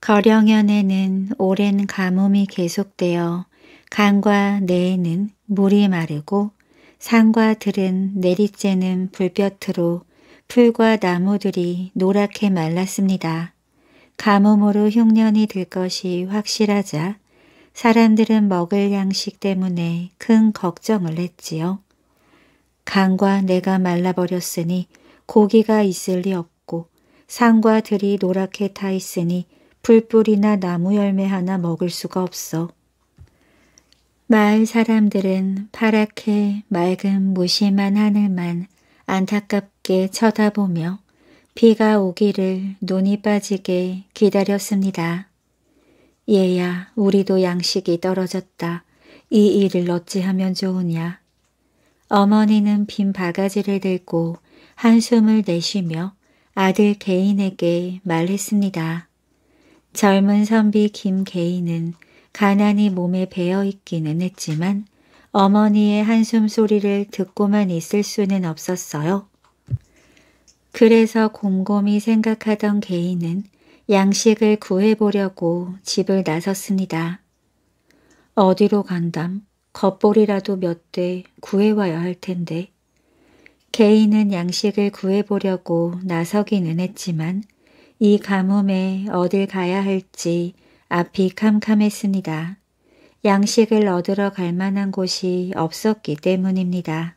거령현에는 오랜 가뭄이 계속되어 강과 내에는 물이 마르고 산과 들은 내리쬐는 불볕으로 풀과 나무들이 노랗게 말랐습니다. 가뭄으로 흉년이 들 것이 확실하자 사람들은 먹을 양식 때문에 큰 걱정을 했지요. 강과 내가 말라버렸으니 고기가 있을 리 없고 산과 들이 노랗게 타 있으니 풀뿌리나 나무 열매 하나 먹을 수가 없어. 마을 사람들은 파랗게 맑은 무심한 하늘만 안타깝게 쳐다보며 비가 오기를 눈이 빠지게 기다렸습니다. 얘야 우리도 양식이 떨어졌다. 이 일을 어찌하면 좋으냐. 어머니는 빈 바가지를 들고 한숨을 내쉬며 아들 개인에게 말했습니다. 젊은 선비 김개인은 가난히 몸에 배어 있기는 했지만 어머니의 한숨 소리를 듣고만 있을 수는 없었어요. 그래서 곰곰이 생각하던 개인은 양식을 구해보려고 집을 나섰습니다. 어디로 간담 겉보리라도몇 대 구해와야 할 텐데 개인은 양식을 구해보려고 나서기는 했지만 이 가뭄에 어딜 가야 할지 앞이 캄캄했습니다. 양식을 얻으러 갈 만한 곳이 없었기 때문입니다.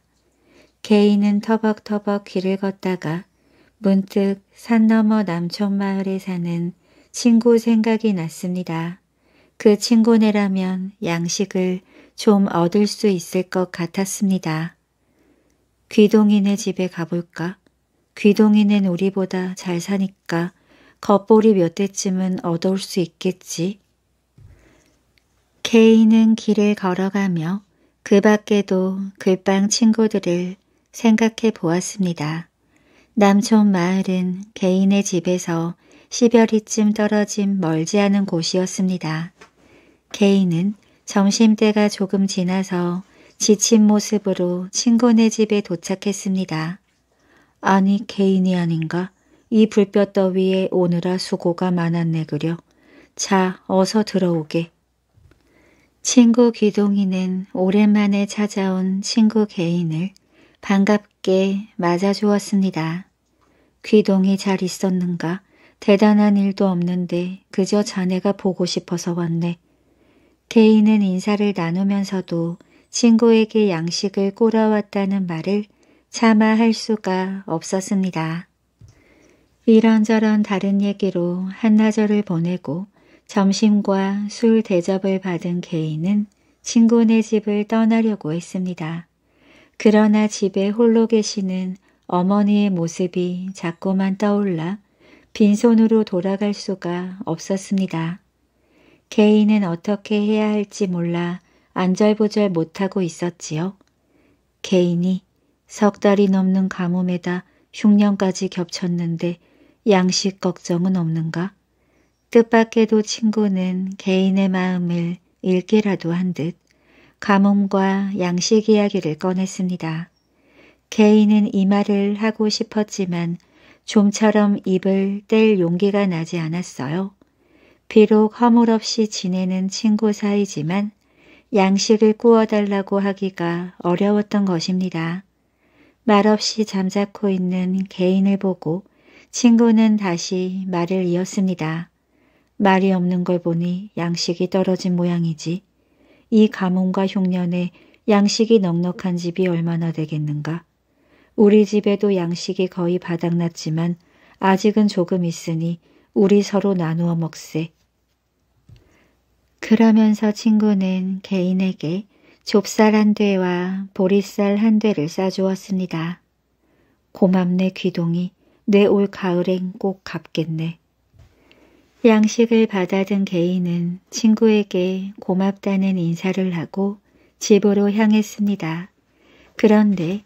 개인은 터벅터벅 길을 걷다가 문득 산 너머 남촌마을에 사는 친구 생각이 났습니다. 그 친구네라면 양식을 좀 얻을 수 있을 것 같았습니다. 귀동이네 집에 가볼까? 귀동이는 우리보다 잘 사니까 겉보리 몇 대쯤은 얻어올 수 있겠지. 케이는 길을 걸어가며 그 밖에도 글빵 친구들을 생각해 보았습니다. 남촌 마을은 개인의 집에서 시별이쯤 떨어진 멀지 않은 곳이었습니다. 개인은 점심때가 조금 지나서 지친 모습으로 친구네 집에 도착했습니다. 아니 개인이 아닌가? 이 불볕 더위에 오느라 수고가 많았네 그려. 자 어서 들어오게. 친구 귀동이는 오랜만에 찾아온 친구 개인을 반갑게 맞아주었습니다. 귀동이 잘 있었는가? 대단한 일도 없는데 그저 자네가 보고 싶어서 왔네. 개인은 인사를 나누면서도 친구에게 양식을 꼬라왔다는 말을 차마 할 수가 없었습니다. 이런저런 다른 얘기로 한나절을 보내고 점심과 술 대접을 받은 개인은 친구네 집을 떠나려고 했습니다. 그러나 집에 홀로 계시는 어머니의 모습이 자꾸만 떠올라 빈손으로 돌아갈 수가 없었습니다. 케이는 어떻게 해야 할지 몰라 안절부절 못하고 있었지요. 케인이 석 달이 넘는 가뭄에다 흉년까지 겹쳤는데 양식 걱정은 없는가? 뜻밖에도 친구는 개인의 마음을 읽기라도 한듯 가뭄과 양식 이야기를 꺼냈습니다. 케이는 이 말을 하고 싶었지만 좀처럼 입을 뗄 용기가 나지 않았어요. 비록 허물없이 지내는 친구 사이지만 양식을 구워달라고 하기가 어려웠던 것입니다. 말없이 잠자코 있는 개인을 보고 친구는 다시 말을 이었습니다. 말이 없는 걸 보니 양식이 떨어진 모양이지. 이 가뭄과 흉년에 양식이 넉넉한 집이 얼마나 되겠는가. 우리 집에도 양식이 거의 바닥났지만 아직은 조금 있으니 우리 서로 나누어 먹세. 그러면서 친구는 개인에게 좁쌀 한 대와 보리쌀 한 대를 싸주었습니다. 고맙네 귀동이 내 올 가을엔 꼭 갚겠네. 양식을 받아든 개인은 친구에게 고맙다는 인사를 하고 집으로 향했습니다. 그런데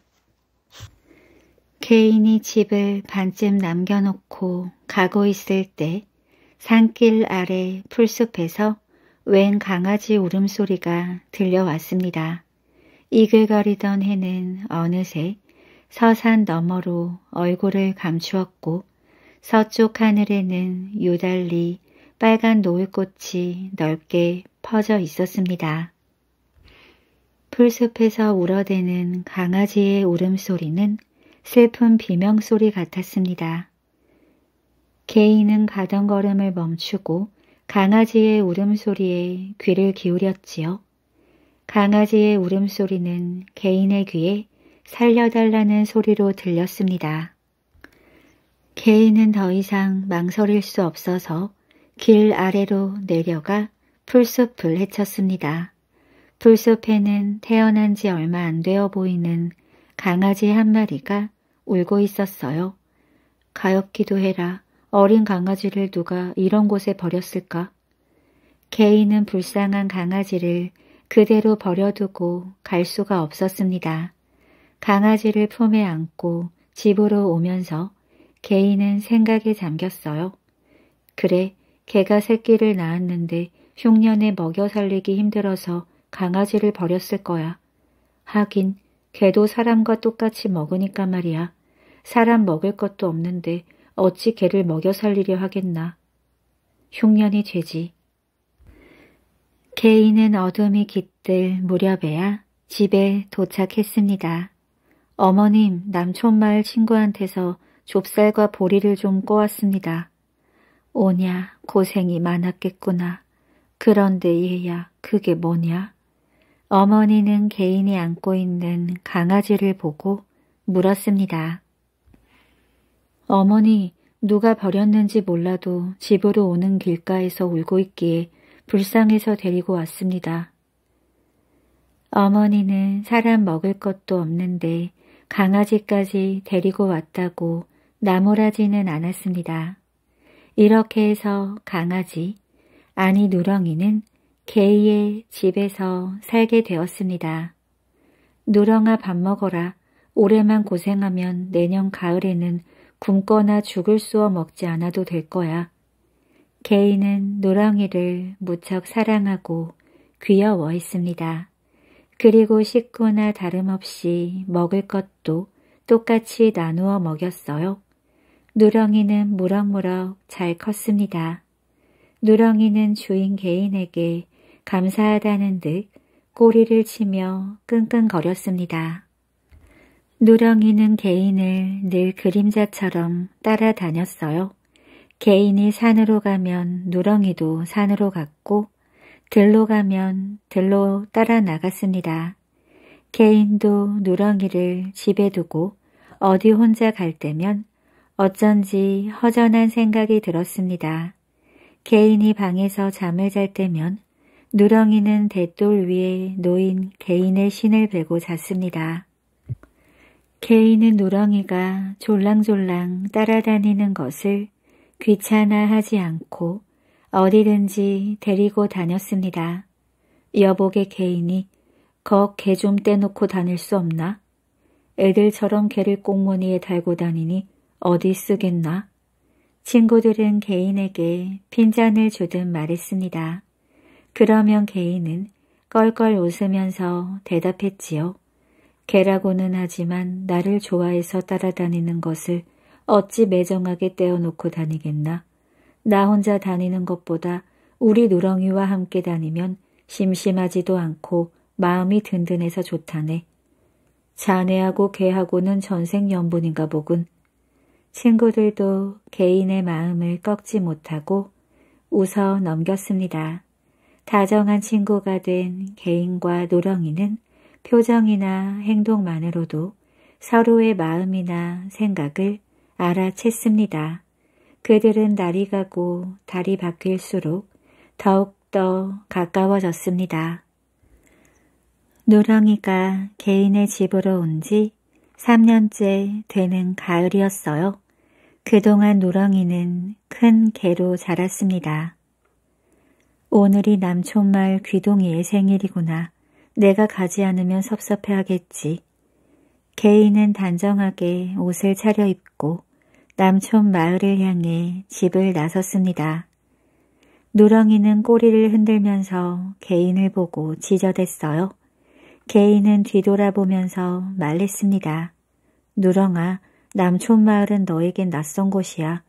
개인이 집을 반쯤 남겨놓고 가고 있을 때 산길 아래 풀숲에서 웬 강아지 울음소리가 들려왔습니다. 이글거리던 해는 어느새 서산 너머로 얼굴을 감추었고 서쪽 하늘에는 요달리 빨간 노을꽃이 넓게 퍼져 있었습니다. 풀숲에서 울어대는 강아지의 울음소리는 슬픈 비명소리 같았습니다. 개인은 가던 걸음을 멈추고 강아지의 울음소리에 귀를 기울였지요. 강아지의 울음소리는 개인의 귀에 살려달라는 소리로 들렸습니다. 개인은 더 이상 망설일 수 없어서 길 아래로 내려가 풀숲을 헤쳤습니다. 풀숲에는 태어난 지 얼마 안 되어 보이는 강아지 한 마리가 울고 있었어요. 가엾기도 해라. 어린 강아지를 누가 이런 곳에 버렸을까? 개인은 불쌍한 강아지를 그대로 버려두고 갈 수가 없었습니다. 강아지를 품에 안고 집으로 오면서 개인은 생각에 잠겼어요. 그래, 개가 새끼를 낳았는데 흉년에 먹여 살리기 힘들어서 강아지를 버렸을 거야. 하긴 개도 사람과 똑같이 먹으니까 말이야. 사람 먹을 것도 없는데 어찌 개를 먹여 살리려 하겠나. 흉년이 되지. 개인은 어둠이 깃들 무렵에야 집에 도착했습니다. 어머님 남촌마을 친구한테서 좁쌀과 보리를 좀 꼬았습니다. 오냐 고생이 많았겠구나. 그런데 얘야 그게 뭐냐? 어머니는 개인이 안고 있는 강아지를 보고 물었습니다. 어머니 누가 버렸는지 몰라도 집으로 오는 길가에서 울고 있기에 불쌍해서 데리고 왔습니다. 어머니는 사람 먹을 것도 없는데 강아지까지 데리고 왔다고 나무라지는 않았습니다. 이렇게 해서 강아지, 아니 누렁이는 개의 집에서 살게 되었습니다. 누렁아 밥 먹어라. 올해만 고생하면 내년 가을에는 굶거나 죽을 쑤어 먹지 않아도 될 거야. 개인은 노랑이를 무척 사랑하고 귀여워했습니다. 그리고 식구나 다름없이 먹을 것도 똑같이 나누어 먹였어요. 누렁이는 무럭무럭 잘 컸습니다. 누렁이는 주인 개인에게 감사하다는 듯 꼬리를 치며 끙끙거렸습니다. 누렁이는 개인을 늘 그림자처럼 따라다녔어요. 개인이 산으로 가면 누렁이도 산으로 갔고 들로 가면 들로 따라 나갔습니다. 개인도 누렁이를 집에 두고 어디 혼자 갈 때면 어쩐지 허전한 생각이 들었습니다. 개인이 방에서 잠을 잘 때면 누렁이는 대돌 위에 놓인 개인의 신을 베고 잤습니다. 개인은 누렁이가 졸랑졸랑 따라다니는 것을 귀찮아하지 않고 어디든지 데리고 다녔습니다. 여복의 개인이 거 개 좀 떼놓고 다닐 수 없나? 애들처럼 개를 꽁무니에 달고 다니니 어디 쓰겠나? 친구들은 개인에게 핀잔을 주듯 말했습니다. 그러면 개인은 껄껄 웃으면서 대답했지요. 개라고는 하지만 나를 좋아해서 따라다니는 것을 어찌 매정하게 떼어놓고 다니겠나. 나 혼자 다니는 것보다 우리 누렁이와 함께 다니면 심심하지도 않고 마음이 든든해서 좋다네. 자네하고 개하고는 전생연분인가 보군. 친구들도 개인의 마음을 꺾지 못하고 웃어 넘겼습니다. 다정한 친구가 된 개인과 노령이는 표정이나 행동만으로도 서로의 마음이나 생각을 알아챘습니다. 그들은 날이 가고 달이 바뀔수록 더욱더 가까워졌습니다. 노령이가 개인의 집으로 온 지 3년째 되는 가을이었어요. 그동안 노랑이는 큰 개로 자랐습니다. 오늘이 남촌마을 귀동이의 생일이구나. 내가 가지 않으면 섭섭해하겠지. 개인은 단정하게 옷을 차려입고 남촌 마을을 향해 집을 나섰습니다. 누렁이는 꼬리를 흔들면서 개인을 보고 지저댔어요. 개인은 뒤돌아보면서 말했습니다. 누렁아, 남촌마을은 너에겐 낯선 곳이야.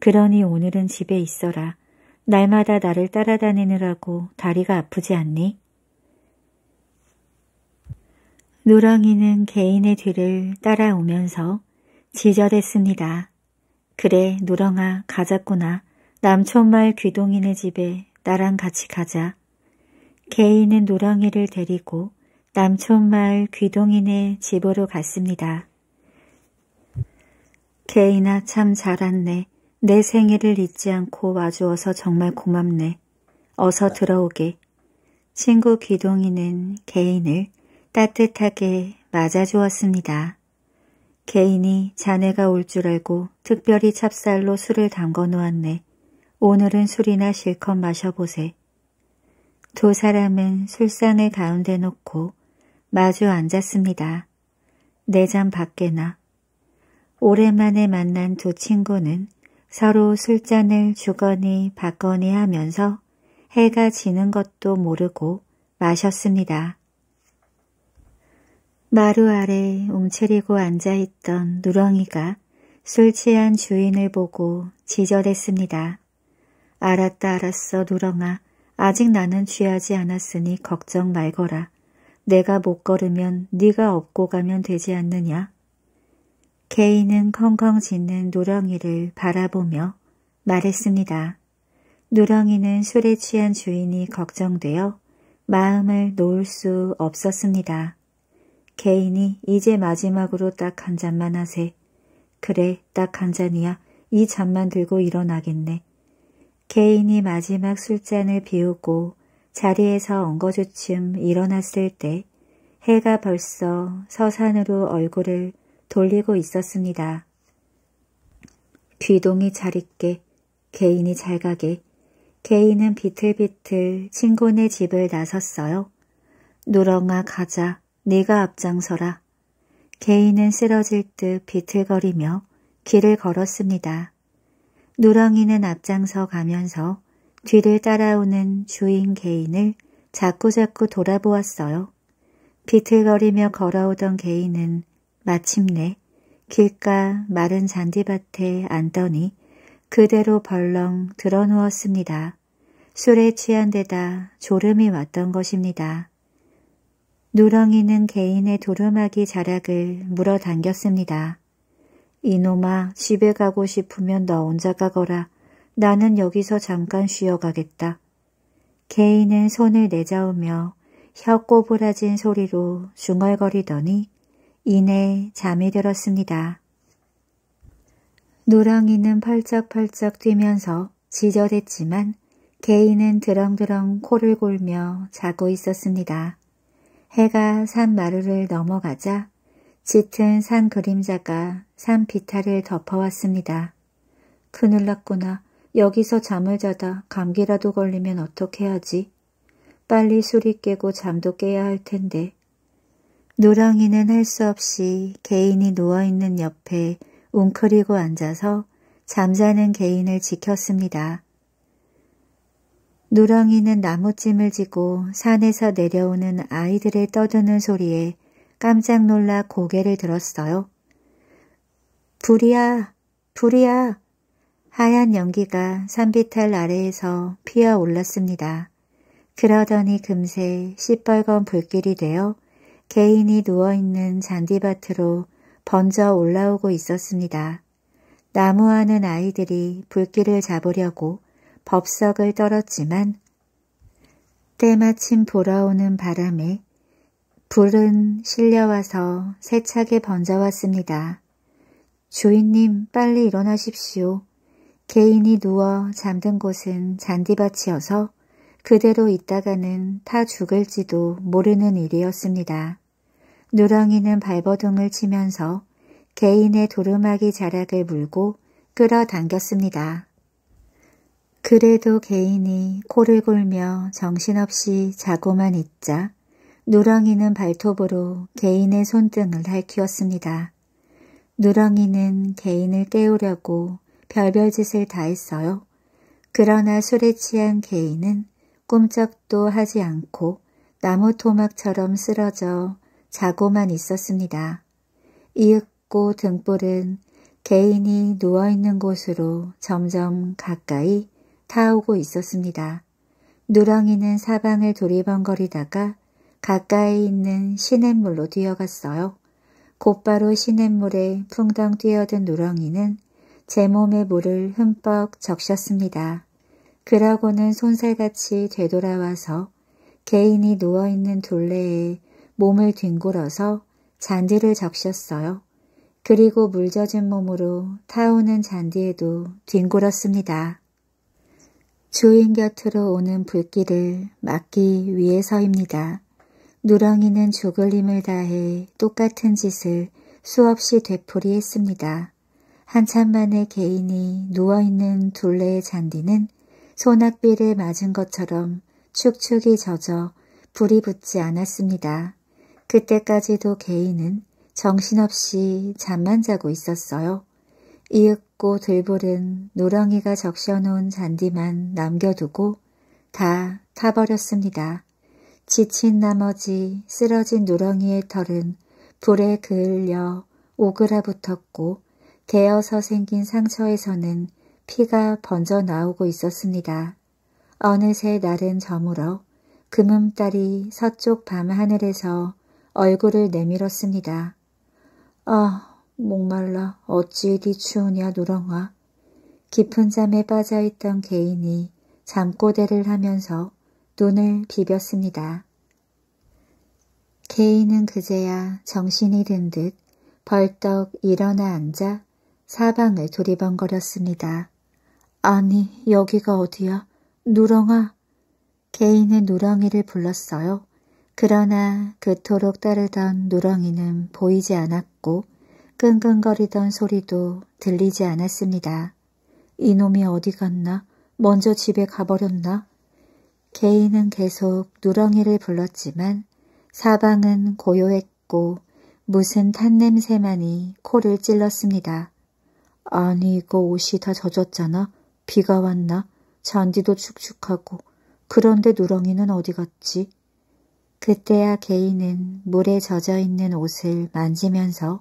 그러니 오늘은 집에 있어라. 날마다 나를 따라다니느라고 다리가 아프지 않니? 누렁이는 개인의 뒤를 따라오면서 지저댔습니다. 그래 누렁아 가자꾸나. 남촌마을 귀동이네 집에 나랑 같이 가자. 개인은 누렁이를 데리고 남촌마을 귀동이네 집으로 갔습니다. 개인아 참 잘았네. 내 생일을 잊지 않고 와주어서 정말 고맙네. 어서 들어오게. 친구 기동이는 개인을 따뜻하게 맞아주었습니다. 개인이 자네가 올 줄 알고 특별히 찹쌀로 술을 담궈 놓았네. 오늘은 술이나 실컷 마셔보세. 두 사람은 술상을 가운데 놓고 마주 앉았습니다. 내 잔 밖에나 오랜만에 만난 두 친구는 서로 술잔을 주거니 받거니 하면서 해가 지는 것도 모르고 마셨습니다. 마루 아래 움츠리고 앉아있던 누렁이가 술 취한 주인을 보고 지절했습니다. 알았다 알았어 누렁아. 아직 나는 취하지 않았으니 걱정 말거라. 내가 못 걸으면 네가 업고 가면 되지 않느냐. 개인은 컹컹 짖는 노렁이를 바라보며 말했습니다. 노렁이는 술에 취한 주인이 걱정되어 마음을 놓을 수 없었습니다. 개인이 이제 마지막으로 딱 한 잔만 하세. 그래, 딱 한 잔이야. 이 잔만 들고 일어나겠네. 개인이 마지막 술잔을 비우고 자리에서 엉거주춤 일어났을 때 해가 벌써 서산으로 얼굴을 돌리고 있었습니다. 귀동이 잘 있게, 개인이 잘 가게, 개인은 비틀비틀 친구네 집을 나섰어요. 누렁아 가자, 네가 앞장서라. 개인은 쓰러질 듯 비틀거리며 길을 걸었습니다. 누렁이는 앞장서 가면서 뒤를 따라오는 주인 개인을 자꾸자꾸 돌아보았어요. 비틀거리며 걸어오던 개인은 마침내 길가 마른 잔디밭에 앉더니 그대로 벌렁 드러누웠습니다. 술에 취한 데다 졸음이 왔던 것입니다. 누렁이는 개인의 도루마기 자락을 물어당겼습니다. 이놈아 집에 가고 싶으면 너 혼자 가거라. 나는 여기서 잠깐 쉬어가겠다. 개인은 손을 내저으며 혀 꼬부라진 소리로 중얼거리더니 이내 잠이 들었습니다. 노랑이는 펄쩍펄쩍 뛰면서 지저댔지만 개인은 드렁드렁 코를 골며 자고 있었습니다. 해가 산 마루를 넘어가자 짙은 산 그림자가 산 비탈을 덮어왔습니다. 큰일났구나. 여기서 잠을 자다 감기라도 걸리면 어떻게 하지? 빨리 술이 깨고 잠도 깨야 할 텐데 노랑이는 할 수 없이 개인이 누워있는 옆에 웅크리고 앉아서 잠자는 개인을 지켰습니다. 노랑이는 나무찜을 지고 산에서 내려오는 아이들의 떠드는 소리에 깜짝 놀라 고개를 들었어요. 불이야! 불이야! 하얀 연기가 산비탈 아래에서 피어올랐습니다. 그러더니 금세 시뻘건 불길이 되어 개인이 누워있는 잔디밭으로 번져 올라오고 있었습니다. 나무하는 아이들이 불길을 잡으려고 법석을 떨었지만 때마침 돌아오는 바람에 불은 실려와서 세차게 번져왔습니다. 주인님 빨리 일어나십시오. 개인이 누워 잠든 곳은 잔디밭이어서 그대로 있다가는 타 죽을지도 모르는 일이었습니다. 누렁이는 발버둥을 치면서 개인의 도루마기 자락을 물고 끌어당겼습니다. 그래도 개인이 코를 골며 정신없이 자고만 있자 누렁이는 발톱으로 개인의 손등을 핥히었습니다. 누렁이는 개인을 깨우려고 별별 짓을 다 했어요. 그러나 술에 취한 개인은 꿈쩍도 하지 않고 나무토막처럼 쓰러져 자고만 있었습니다. 이윽고 등불은 개인이 누워있는 곳으로 점점 가까이 타오고 있었습니다. 누렁이는 사방을 도리번거리다가 가까이 있는 시냇물로 뛰어갔어요. 곧바로 시냇물에 풍덩 뛰어든 누렁이는 제 몸에 물을 흠뻑 적셨습니다. 그러고는 손살같이 되돌아와서 개인이 누워있는 둘레에 몸을 뒹굴어서 잔디를 적셨어요. 그리고 물 젖은 몸으로 타오는 잔디에도 뒹굴었습니다. 주인 곁으로 오는 불길을 막기 위해서입니다. 누렁이는 죽을 힘을 다해 똑같은 짓을 수없이 되풀이했습니다. 한참 만에 개인이 누워있는 둘레의 잔디는 소낙비를 맞은 것처럼 축축이 젖어 불이 붙지 않았습니다. 그때까지도 개인은 정신없이 잠만 자고 있었어요. 이윽고 들불은 노랑이가 적셔놓은 잔디만 남겨두고 다 타버렸습니다. 지친 나머지 쓰러진 노렁이의 털은 불에 그을려 오그라붙었고 개어서 생긴 상처에서는 피가 번져 나오고 있었습니다. 어느새 날은 저물어 금음달이 서쪽 밤하늘에서 얼굴을 내밀었습니다. 아, 목말라 어찌 이리 네 추우냐 누렁아. 깊은 잠에 빠져있던 개인이 잠꼬대를 하면서 눈을 비볐습니다. 개인은 그제야 정신이 든 듯 벌떡 일어나 앉아 사방을 두리번거렸습니다. 아니 여기가 어디야? 누렁아. 개인은 누렁이를 불렀어요. 그러나 그토록 따르던 누렁이는 보이지 않았고 끙끙거리던 소리도 들리지 않았습니다. 이놈이 어디 갔나? 먼저 집에 가버렸나? 개인은 계속 누렁이를 불렀지만 사방은 고요했고 무슨 탄냄새만이 코를 찔렀습니다. 아니 이거 옷이 다 젖었잖아. 비가 왔나? 잔디도 축축하고. 그런데 누렁이는 어디 갔지? 그때야 개인은 물에 젖어있는 옷을 만지면서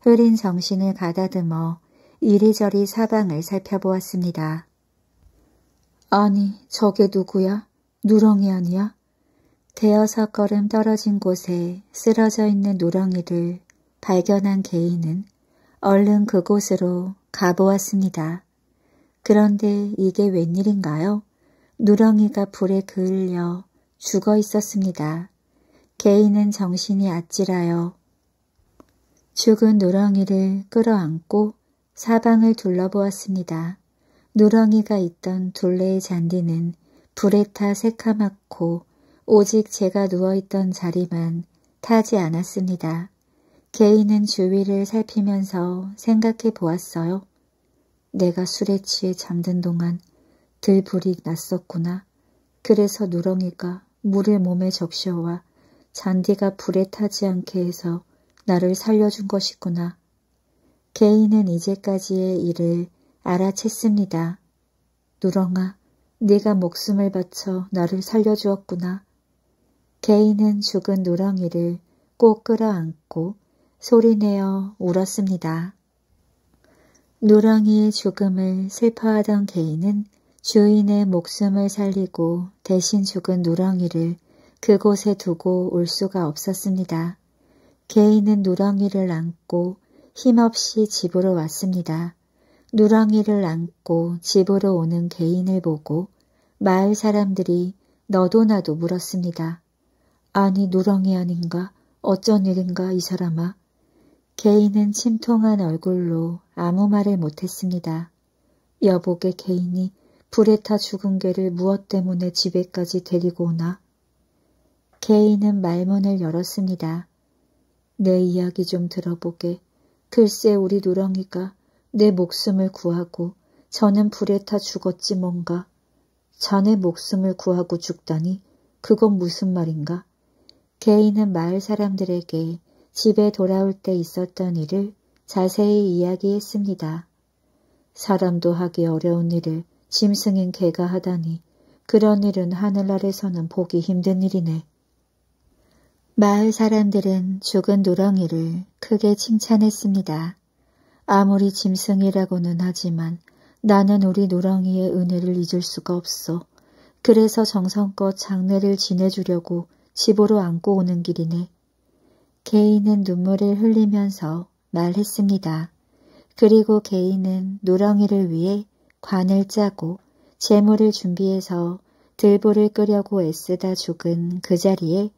흐린 정신을 가다듬어 이리저리 사방을 살펴보았습니다. 아니 저게 누구야? 누렁이 아니야? 대여섯 걸음 떨어진 곳에 쓰러져 있는 누렁이를 발견한 개인은 얼른 그곳으로 가보았습니다. 그런데 이게 웬일인가요? 누렁이가 불에 그을려 죽어 있었습니다. 개인은 정신이 아찔하여 죽은 누렁이를 끌어안고 사방을 둘러보았습니다. 누렁이가 있던 둘레의 잔디는 불에 타 새카맣고 오직 제가 누워있던 자리만 타지 않았습니다. 개인은 주위를 살피면서 생각해 보았어요. 내가 술에 취해 잠든 동안 들불이 났었구나. 그래서 누렁이가 물을 몸에 적셔와 잔디가 불에 타지 않게 해서 나를 살려준 것이구나. 개인은 이제까지의 일을 알아챘습니다. 누렁아, 네가 목숨을 바쳐 나를 살려주었구나. 개인은 죽은 누렁이를 꼭 끌어안고 소리내어 울었습니다. 누렁이의 죽음을 슬퍼하던 개인은 주인의 목숨을 살리고 대신 죽은 누렁이를 그곳에 두고 올 수가 없었습니다. 개인은 누렁이를 안고 힘없이 집으로 왔습니다. 누렁이를 안고 집으로 오는 개인을 보고 마을 사람들이 너도나도 물었습니다. 아니 누렁이 아닌가? 어쩐 일인가 이 사람아? 개인은 침통한 얼굴로 아무 말을 못했습니다. 여보게 개인이 불에 타 죽은 개를 무엇 때문에 집에까지 데리고 오나? 개인은 말문을 열었습니다. 내 이야기 좀 들어보게. 글쎄 우리 누렁이가 내 목숨을 구하고 저는 불에 타 죽었지 뭔가. 자네 목숨을 구하고 죽다니 그건 무슨 말인가? 개인은 마을 사람들에게 집에 돌아올 때 있었던 일을 자세히 이야기했습니다. 사람도 하기 어려운 일을 짐승인 개가 하다니 그런 일은 하늘나라에서는 보기 힘든 일이네. 마을 사람들은 죽은 누렁이를 크게 칭찬했습니다. 아무리 짐승이라고는 하지만 나는 우리 누렁이의 은혜를 잊을 수가 없어. 그래서 정성껏 장례를 지내주려고 집으로 안고 오는 길이네. 개인은 눈물을 흘리면서 말했습니다. 그리고 개인은 누렁이를 위해 관을 짜고 재물을 준비해서 들보를 끄려고 애쓰다 죽은 그 자리에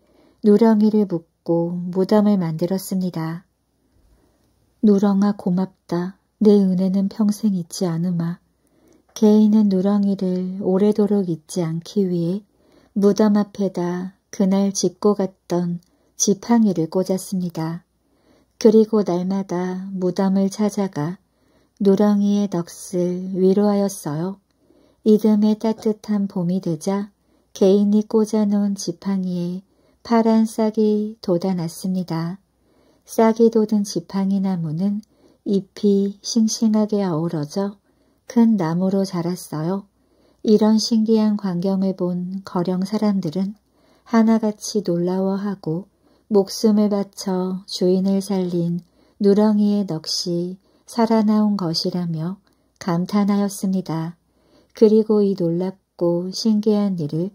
누렁이를 묶고 무덤을 만들었습니다. 누렁아 고맙다. 내 은혜는 평생 잊지 않으마. 개인은 누렁이를 오래도록 잊지 않기 위해 무덤 앞에다 그날 짓고 갔던 지팡이를 꽂았습니다. 그리고 날마다 무덤을 찾아가 누렁이의 넋을 위로하였어요. 이듬해 따뜻한 봄이 되자 개인이 꽂아놓은 지팡이에 파란 싹이 돋아났습니다. 싹이 돋은 지팡이 나무는 잎이 싱싱하게 어우러져 큰 나무로 자랐어요. 이런 신기한 광경을 본 거령 사람들은 하나같이 놀라워하고 목숨을 바쳐 주인을 살린 누렁이의 넋이 살아나온 것이라며 감탄하였습니다. 그리고 이 놀랍고 신기한 일을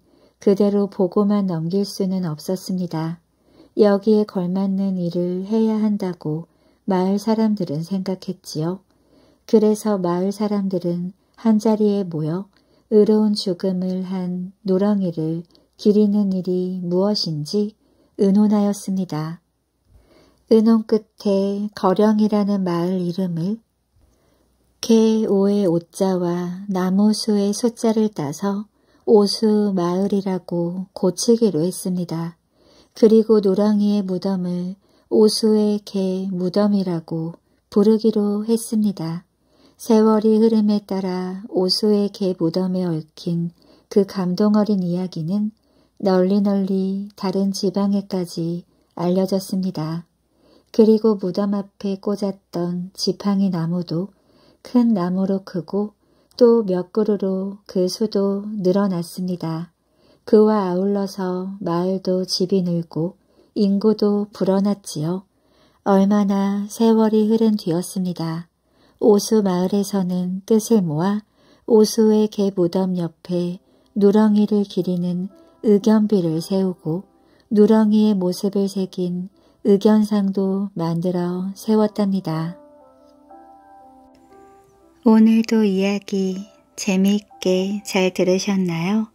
그대로 보고만 넘길 수는 없었습니다. 여기에 걸맞는 일을 해야 한다고 마을 사람들은 생각했지요. 그래서 마을 사람들은 한자리에 모여 의로운 죽음을 한 노렁이를 기리는 일이 무엇인지 의논하였습니다. 의논 끝에 거령이라는 마을 이름을 개오의 옷자와 나무수의 소자를 따서 오수 마을이라고 고치기로 했습니다. 그리고 노랑이의 무덤을 오수의 개 무덤이라고 부르기로 했습니다. 세월이 흐름에 따라 오수의 개 무덤에 얽힌 그 감동 어린 이야기는 널리 널리 다른 지방에까지 알려졌습니다. 그리고 무덤 앞에 꽂았던 지팡이 나무도 큰 나무로 크고 또몇 그루로 그 수도 늘어났습니다. 그와 아울러서 마을도 집이 늘고 인구도 불어났지요. 얼마나 세월이 흐른 뒤였습니다. 오수 마을에서는 뜻을 모아 오수의 개 무덤 옆에 누렁이를 기리는 의견비를 세우고 누렁이의 모습을 새긴 의견상도 만들어 세웠답니다. 오늘도 이야기 재미있게 잘 들으셨나요?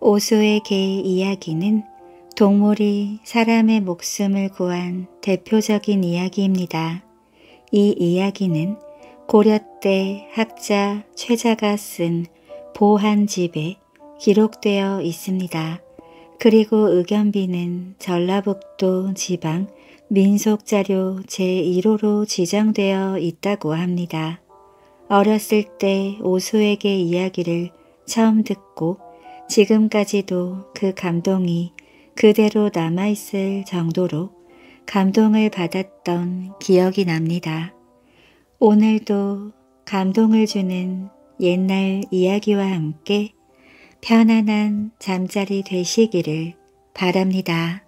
오소의개 이야기는 동물이 사람의 목숨을 구한 대표적인 이야기입니다. 이 이야기는 고려 때 학자 최자가 쓴 보한집에 기록되어 있습니다. 그리고 의견비는 전라북도 지방 민속자료 제1호로 지정되어 있다고 합니다. 어렸을 때 오수에게 이야기를 처음 듣고 지금까지도 그 감동이 그대로 남아있을 정도로 감동을 받았던 기억이 납니다. 오늘도 감동을 주는 옛날 이야기와 함께 편안한 잠자리 되시기를 바랍니다.